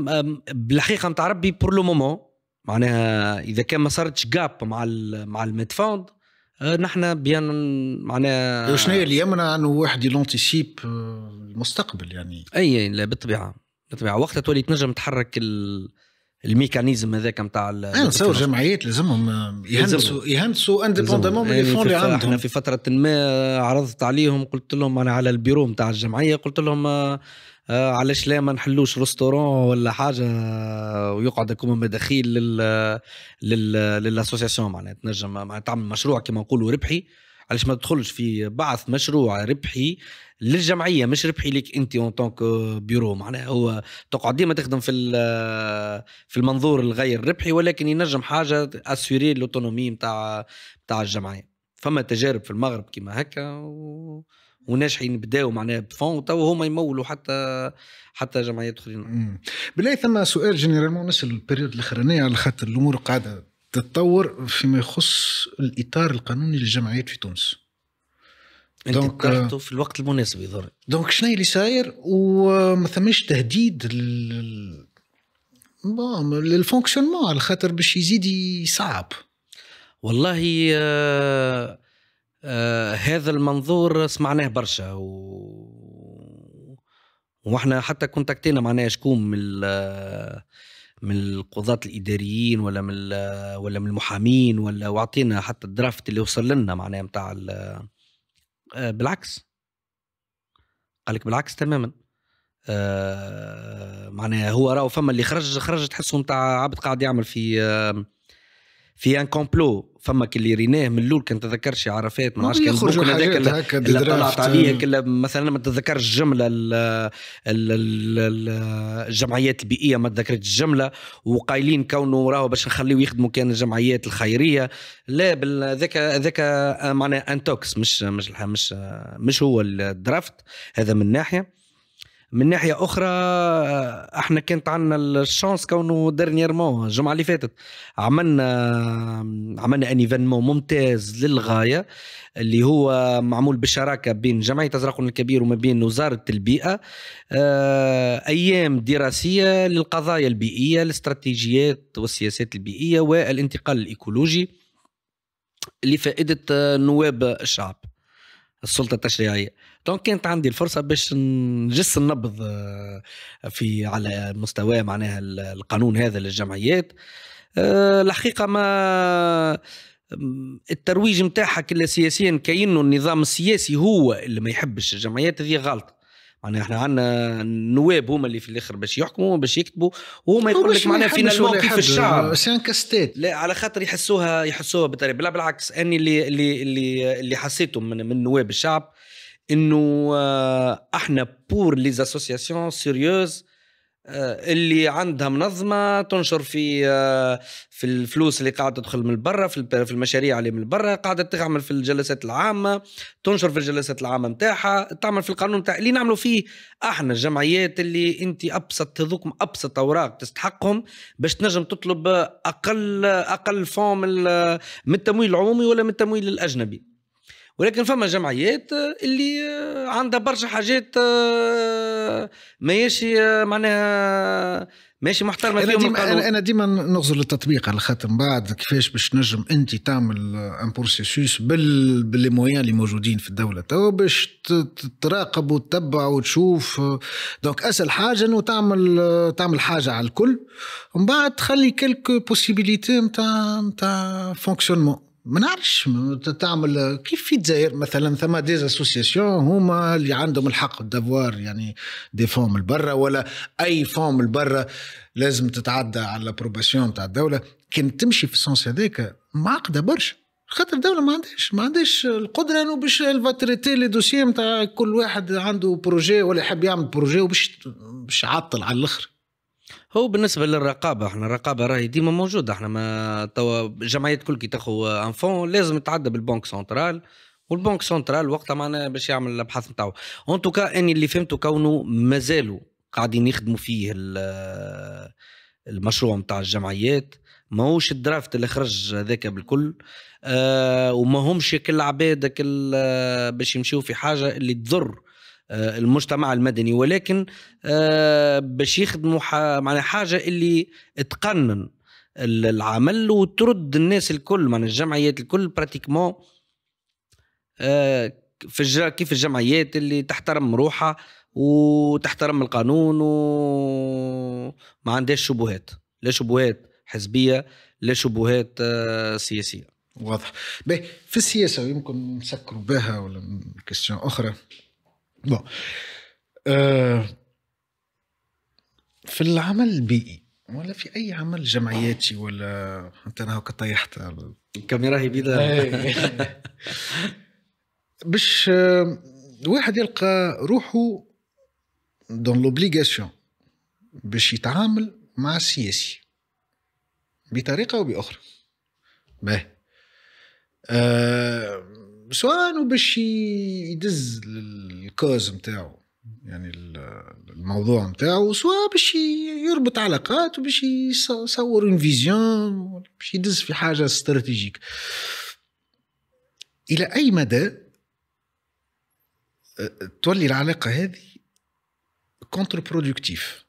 بالحقيقه نتاع ربي بور لو مومون معناها اذا كان ما صارتش جاب مع مع الميدفوند آه، نحن بيان معناها إيه، شنو اللي يمنع انه واحد يلونتيسيب آه، المستقبل يعني اي لا بالطبيعه بالطبيعه وقتها تولي تنجم تحرك الميكانيزم هذاك نتاع ال أيوة، نصور جمعيات لازمهم آه، يهندسوا يهندسوا اندبوندامون من الفون اللي عندهم يعني احنا في فتره ما عرضت عليهم قلت لهم انا على البيرو نتاع الجمعيه قلت لهم آه علاش لا ما نحلوش ريستورون ولا حاجه آه، ويقعد هكوما مداخيل لل لل للاسوسياسيون معناها تنجم معناها تعمل مشروع كما نقولوا ربحي علاش ما تدخلش في بعث مشروع ربحي للجمعيه مش ربحي ليك انت اون تونك بيرو معناها هو تقعد ديما تخدم في آه، في المنظور الغير ربحي ولكن ينجم حاجه اسوري الاوتونومي نتاع نتاع الجمعيه فما تجارب في المغرب كيما هكا و... وناجحين بداو معناها بفون تو هما يمولوا حتى حتى جمعيات اخرين. بالله ثم سؤال جينيرالمون نسال البريود الاخرانيه على خاطر الامور قاعده تتطور فيما يخص الاطار القانوني للجمعيات في تونس. انت دونك euh، في الوقت المناسب يظهر دونك شنو اللي صاير وما ثماش تهديد لل... مون للفونكسيونمون على خاطر باش يزيد يصعب والله آه آه هذا المنظور سمعناه برشا و... واحنا حتى كونتاكتينا معناها شكون من من القضاة الاداريين ولا من ولا من المحامين ولا واعطينا حتى الدرافت اللي وصل لنا معناها نتاع آه، بالعكس قال لك بالعكس تماما آه، معناها هو راهو فما اللي خرج خرج تحسه نتاع عبد قاعد يعمل في آه، في ان كومبلو فما اللي ريناه من الاول كان تذكرش عرفات ما عرفش كان ممكن هذاك اللي طلعت عليه مثلا ما تذكرش الجمله الجمعيات البيئيه ما تذكرت الجمله وقايلين كونه راهو باش نخليه يخدموا كان الجمعيات الخيريه لا هذاك هذاك معناه انتوكس مش مش مش مش هو الدرافت هذا من ناحيه من ناحيه اخرى احنا كانت عندنا الشانس كونه ديرنييرمون الجمعه اللي فاتت عملنا عملنا ان ايفينمون ممتاز للغايه اللي هو معمول بالشراكه بين جمعيه أزرق الكبير وما بين وزاره البيئه آه، ايام دراسيه للقضايا البيئيه الاستراتيجيات والسياسات البيئيه والانتقال الايكولوجي لفائده نواب الشعب السلطه التشريعيه دونك كانت عندي الفرصه باش نجس النبض آه، في على مستوى معناها القانون هذا للجمعيات آه، الحقيقه ما الترويج نتاعها كلا سياسيا كانه النظام السياسي هو اللي ما يحبش الجمعيات هذه غلطه معناها احنا عندنا النواب هما اللي في الاخر باش يحكموا باش يكتبوا وهما يقول لك معناها فينا كيف الشعب سان كاستيت لا على خاطر يحسوها يحسوها بطريقه بالعكس اني اللي اللي اللي, اللي حسيته من من نواب الشعب انه آه، احنا بور لي اسوسياسيون سيريوز اللي عندها منظمه تنشر في آه، في الفلوس اللي قاعده تدخل من برا في المشاريع اللي من برا قاعده تعمل في الجلسات العامه تنشر في الجلسات العامه نتاعها تعمل في القانون نتاع اللي نعملوا فيه احنا الجمعيات اللي انت ابسط هذوك ابسط اوراق تستحقهم باش تنجم تطلب اقل اقل فون من التمويل العمومي ولا من التمويل الاجنبي ولكن فما جمعيات آه، اللي آه، عندها برشا حاجات آه، ماهيش معناها ماشي محترمه انا ديما انا, أنا ديما نغزر للتطبيق على خاطر بعد كيفاش باش نجم انت تعمل ان بروسيسوس بال باللي مويان اللي موجودين في الدوله تو باش تراقب وتتبع وتشوف دونك اسهل حاجه انه تعمل تعمل حاجه على الكل ومن بعد تخلي كلكو بوسيبيليتي نتاع نتاع فونكسيونمون ما نعرفش تعمل كيف في الجزائر مثلا ثما دي اسوسياسيون هما اللي عندهم الحق دافوار يعني دي فوم البرة ولا اي فوم البرة لازم تتعدى على لابروباسيون تاع الدوله كان تمشي في السونس هذاك معقده برشا خاطر الدوله ما عندهاش ما عندهاش القدره انه باش الفاتريتي لي دوسيي نتاع كل واحد عنده بروجي ولا يحب يعمل بروجي وباش باش يعطل على الاخر هو بالنسبه للرقابه احنا الرقابه راهي ديما موجوده احنا ما توا جمعيات كل كي تاخو انفون لازم تعدى بالبنك سنترال والبنك سنترال وقتها معناها باش يعمل الابحاث نتاعو اون توكا اني اللي فهمته كونه مازالوا قاعدين يخدموا فيه المشروع نتاع الجمعيات ماهوش الدرافت اللي خرج هذاك بالكل آه وما همش كل عباد آه، باش يمشيو في حاجه اللي تضر آه، المجتمع المدني ولكن آه، باش يخدموا معنا حاجه اللي تقنن العمل وترد الناس الكل معنا الجمعيات الكل براتيكمون آه، في كيف الجمعيات اللي تحترم روحها وتحترم القانون وما عندهاش شبهات لا شبهات حزبيه لا شبهات سياسيه واضح به في السياسه يمكن نسكروا بها ولا كيستيون اخرى بون آه euh, في العمل البيئي ولا في اي عمل جمعياتي ولا انت انا هكا طيحت الكاميرا هي بيضاء إيه. باش الواحد آه، يلقى روحه دون لوبليغاسيون باش يتعامل مع السياسي بطريقه او باخرى باهي آه، سواء يعني باش يدز الكوز نتاعو يعني الموضوع نتاعو سواء باش يربط علاقات وباش يصور اون فيزيون باش يدز في حاجه استراتيجيك الى اي مدى تولي العلاقه هذه كونتر برودكتيف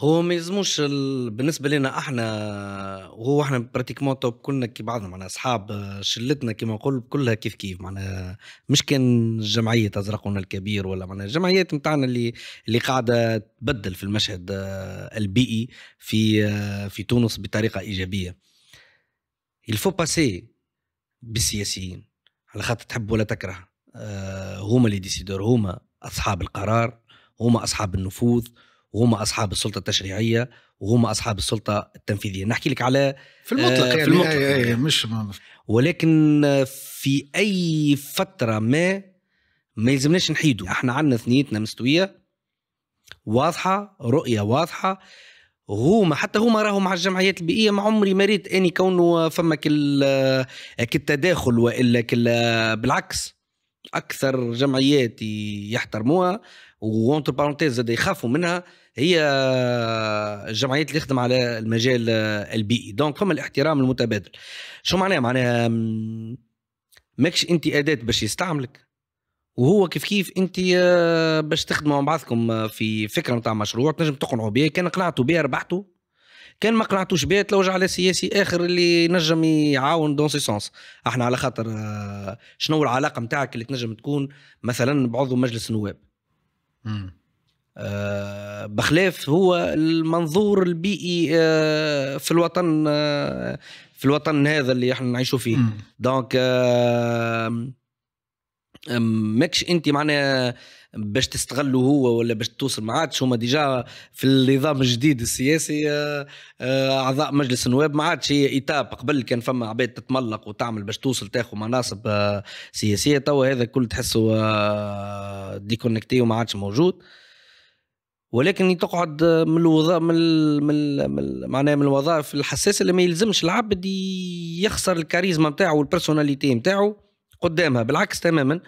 هو ما يلزموش ال... بالنسبه لنا احنا وهو احنا براتيكمون توب كلنا كي بعضنا معناها اصحاب آه، شلتنا كما نقول كلها كيف كيف معناها مش كان جمعيه ازرقنا الكبير ولا معناها الجمعيات نتاعنا اللي اللي قاعده تبدل في المشهد آه، البيئي في آه، في تونس بطريقه ايجابيه الفو باسي بالسياسيين على خاطر تحب ولا تكره هما اللي ديسيدور هما اصحاب القرار هما اصحاب النفوذ وهم اصحاب السلطه التشريعيه وهم اصحاب السلطه التنفيذيه نحكي لك على في المطلق آه، يعني في المطلق أي أي يعني. مش ما ولكن في اي فتره ما ما يلزمناش نحيدوا احنا عندنا ثنيتنا مستويه واضحه رؤيه واضحه هما حتى هما راهو مع الجمعيات البيئيه ما عمري ما ريت اني كونه فما كل آه، كالتداخل والا كل آه، بالعكس اكثر جمعيات يحترموها وونتر بارونتيز زاد يخافوا منها هي الجمعيات اللي تخدم على المجال البيئي دونك فما الاحترام المتبادل شو معناها معناها ماكش انت اداه باش يستعملك وهو كيف كيف انت آه، باش تخدموا مع بعضكم آه، في فكره نتاع مشروع تنجم تقنعوا بها كان قنعتوا بها ربحتوا كان ما قنعتوش بها تلوج على سياسي اخر اللي ينجم يعاون دون سي سونس احنا على خاطر آه، شنو العلاقه نتاعك اللي تنجم تكون مثلا بعضو مجلس النواب آه بخلاف هو المنظور البيئي آه في الوطن آه في الوطن هذا اللي احنا نعيشوا فيه دونك آه، ماكش انت معناها باش تستغله هو ولا باش توصل ما عادش هما ديجا في النظام الجديد السياسي آه، آه، اعضاء مجلس النواب ما عادش هي ايتاب قبل كان فما عباد تتملق وتعمل باش توصل تاخذ مناصب آه، سياسيه توا هذا كل تحسه ديكونكتي وما عادش موجود ولكن تقعد من الوظائف من من, من معناها من الوظائف الحساسه اللي ما يلزمش العبد يخسر الكاريزما نتاعو والبرسوناليتي نتاعو قدامها بالعكس تماما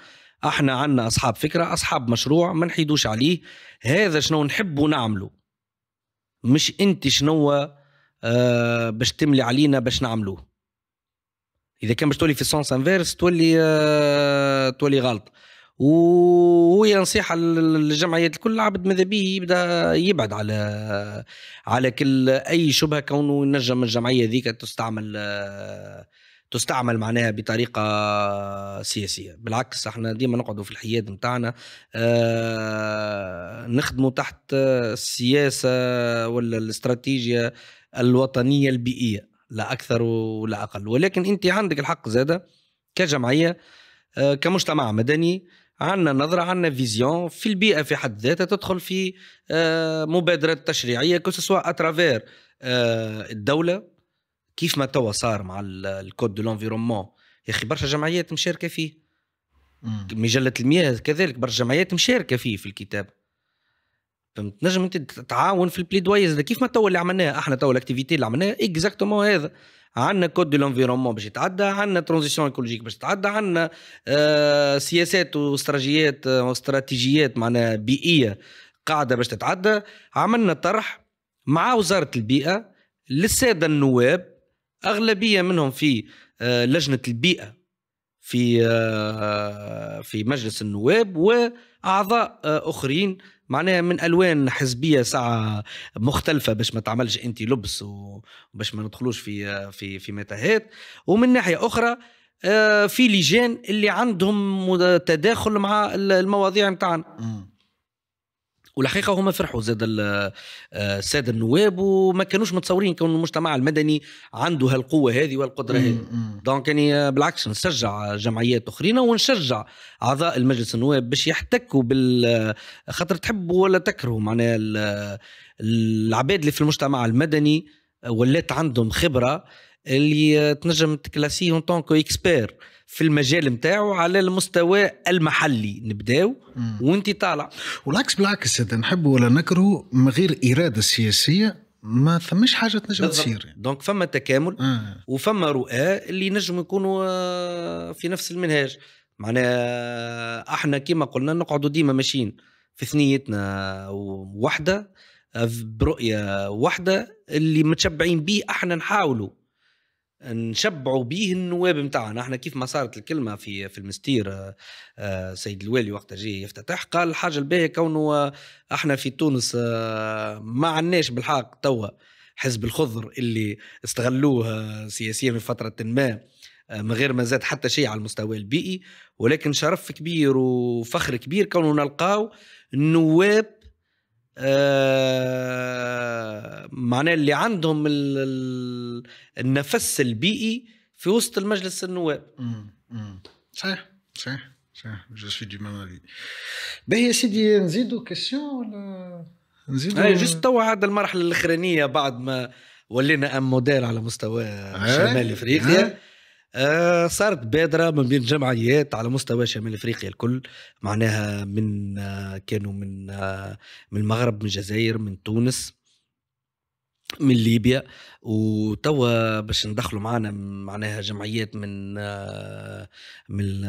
احنا عنا اصحاب فكره اصحاب مشروع ما نحيدوش عليه هذا شنو نحب نعمله مش انت شنو آه، باش تملي علينا باش نعملوه اذا كان باش تولي في سونس انفيرس تولي آه تولي غلط وهي نصيحة للجمعيات الكل عبد ماذا به يبدا يبعد على على كل اي شبهه كونه ينجم الجمعيه ذيك تستعمل آه تستعمل معناها بطريقه سياسيه بالعكس احنا ديما نقعدوا في الحياد نتاعنا آه، نخدموا تحت السياسه ولا الاستراتيجيه الوطنيه البيئيه لا اكثر ولا اقل ولكن انت عندك الحق زاده كجمعيه آه، كمجتمع مدني عندنا نظرة عندنا فيزيون في البيئة في حد ذاتها تدخل في آه، مبادرة تشريعية كو سواء أترافير الدولة كيف ما توا صار مع الكود دو لونفيرومون يا اخي برشا جمعيات مشاركه فيه مم. مجله المياه كذلك برشا جمعيات مشاركه فيه في الكتاب فهمت نجم انت تتعاون في البليدوايز كيف ما توا اللي عملناه احنا توا الاكتيفيتي اللي عملناها اكزاكتومون هذا عندنا كود دو لونفيرومون باش يتعدى عندنا ترانزيسيون ايكولوجيك باش يتعدى عندنا آه، سياسات واستراتيجيات واستراتيجيات آه، معناها بيئيه قاعده باش تتعدى عملنا طرح مع وزاره البيئه للساده النواب اغلبيه منهم في آه، لجنه البيئه في آه، في مجلس النواب واعضاء آه، اخرين معناها من الوان حزبيه ساعه مختلفه باش ما تعملش انت لبس وباش ما ندخلوش في في في متاهات ومن ناحيه اخرى في لجان اللي عندهم تداخل مع المواضيع نتاعنا والحقيقه هما فرحوا زاد الساده النواب وما كانوش متصورين كون المجتمع المدني عنده هالقوه هذه والقدره هذه دونك يعني بالعكس نشجع جمعيات اخرين ونشجع اعضاء المجلس النواب باش يحتكوا بال آه، خاطر تحبوا ولا تكرهوا معناها آه، العباد اللي في المجتمع المدني آه، ولات عندهم خبره اللي تنجم تكلاسيهم طونكو اكسبير في المجال نتاعو على المستوى المحلي نبداو وانت طالع والعكس بالعكس اذا نحب ولا نكره من غير اراده سياسيه ما فماش حاجه تنجم تصير دونك فما تكامل آه. وفما رؤى اللي نجم يكونوا آه، في نفس المنهاج معناها آه، احنا كما قلنا نقعدوا ديما ماشيين في ثنيتنا وحده آه، برؤيه وحده اللي متشبعين به احنا نحاولوا نشبعوا به النواب نتاعنا احنا كيف ما صارت الكلمه في في المستير آه، آه، سيد الوالي وقت جاي يفتتح قال الحاجه الباهيه كونه احنا في تونس آه، ما عناش بالحق توا حزب الخضر اللي استغلوه سياسيا في فتره ما من غير ما زاد حتى شيء على المستوى البيئي ولكن شرف كبير وفخر كبير كونه نلقاو النواب آه معناه اللي عندهم النفس البيئي في وسط المجلس النواب صحيح صحيح صحيح جو سوي دو ميم افي باهي يا سيدي نزيدو كيسيون ولا نزيدو اي جست توا عاد المرحله الاخرانيه بعد ما ولينا ام موديل على مستوى شمال افريقيا آه، صارت بادره ما بين جمعيات على مستوى شمال افريقيا الكل معناها من آه، كانوا من آه، من المغرب من الجزائر من تونس من ليبيا وتوا باش ندخلوا معنا معناها جمعيات من من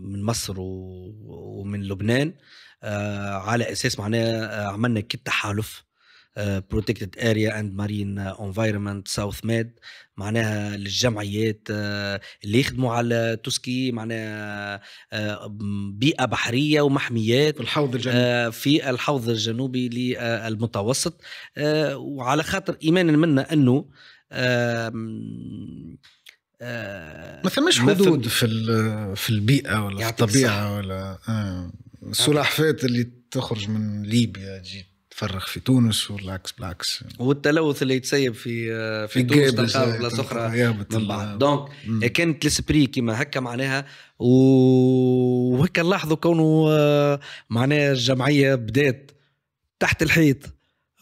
من مصر ومن لبنان على اساس معناها عملنا كتحالف تحالف بروتكتد اريا اند مارين انفايرمنت ساوث ميد معناها للجمعيات آه، اللي يخدموا على توسكي معناها آه، بيئه بحريه ومحميات الحوض آه، الجنوبي في الحوض الجنوبي للمتوسط وعلى خاطر ايمانا منا انه ما ثماش حدود في في البيئه ولا في الطبيعه ولا السلحفاه اللي تخرج من ليبيا تجي تفرغ في تونس والعكس بالعكس والتلوث اللي يتسيب في آه، في, في تونس تلقاه بلاصه اخرى من بعض دونك إيه كانت لسبري كيما هكا معناها وهكا نلاحظوا كونه آه، معناها الجمعيه بدات تحت الحيط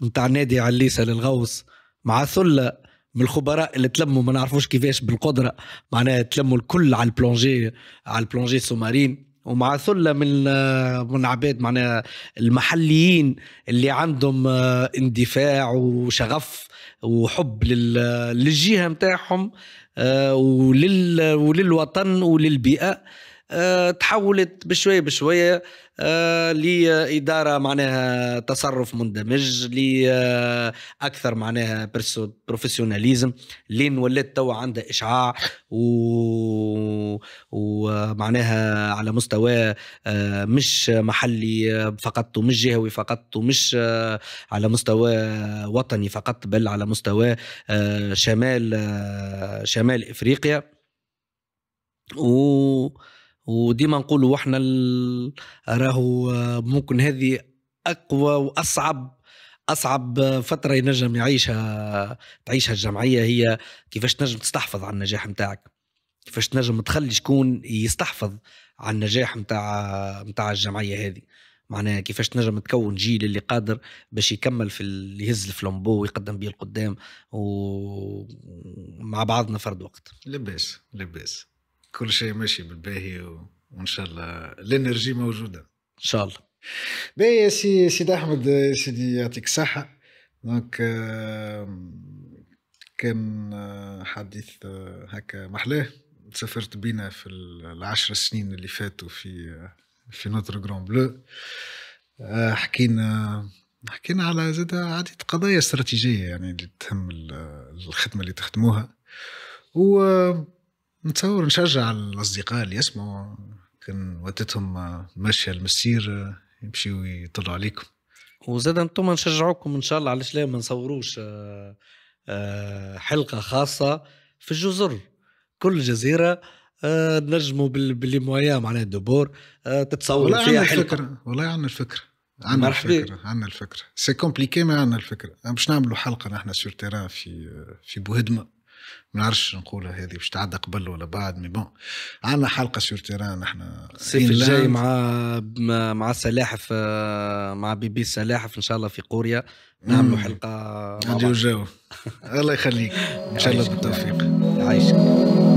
نتاع نادي عليسه للغوص مع ثله من الخبراء اللي تلموا ما نعرفوش كيفاش بالقدره معناها تلموا الكل على البلونجي على البلونجي سومارين ومع ثله من من عباد معناها المحليين اللي عندهم آه، اندفاع وشغف وحب للجهه نتاعهم آه، ولل وللوطن وللبيئه آه، تحولت بشويه بشويه آه، لاداره معناها تصرف مندمج لاكثر آه، معناها بروفيسيوناليزم لين ولات توا عندها اشعاع و... ومعناها على مستوى مش محلي فقط ومش جهوي فقط ومش على مستوى وطني فقط بل على مستوى شمال شمال افريقيا و وديما نقولوا احنا راهو ممكن هذه اقوى واصعب اصعب فتره ينجم يعيشها تعيشها الجمعيه هي كيفاش تنجم تستحفظ على النجاح نتاعك كيفاش تنجم تخلي شكون يستحفظ على النجاح نتاع نتاع الجمعيه هذه معناها كيفاش تنجم تكون جيل اللي قادر باش يكمل في اللي يهز الفلامبو ويقدم بيه القدام ومع بعضنا فرد وقت لباس لباس كل شيء ماشي بالباهي و... وان شاء الله الانرجي موجوده ان شاء الله باهي يا سي سيدي احمد يا سيدي يعطيك الصحه دونك آه، كان آه، حديث آه، هكا محلاه سافرت بينا في العشر سنين اللي فاتوا في في نوتر جران بلو حكينا حكينا على زاد عديد قضايا استراتيجيه يعني اللي تهم الخدمه اللي تخدموها و نتصور نشجع الاصدقاء اللي يسمعوا كان ودتهم آه، ماشيه المسير آه، يمشيوا يطلعوا عليكم وزاد انتم نشجعوكم ان شاء الله علاش لا ما نصوروش آه، حلقه خاصه في الجزر كل جزيره نجموا باللي مويا معناها الدبور تتصور فيها حلقه والله عندنا الفكره عندنا الفكرة عندنا الفكرة سي كومبليكي ما عندنا الفكرة باش نعملوا حلقة نحن سور تيران في في بوهدمة ما نعرفش نقولها هذه باش تعدى قبل ولا بعد مي بون عندنا حلقه سور تيران احنا الصيف الجاي مع مع سلاحف مع بي بي ان شاء الله في قوريا نعملوا حلقه مع بعض. الله يخليك ان شاء الله بالتوفيق يعيشك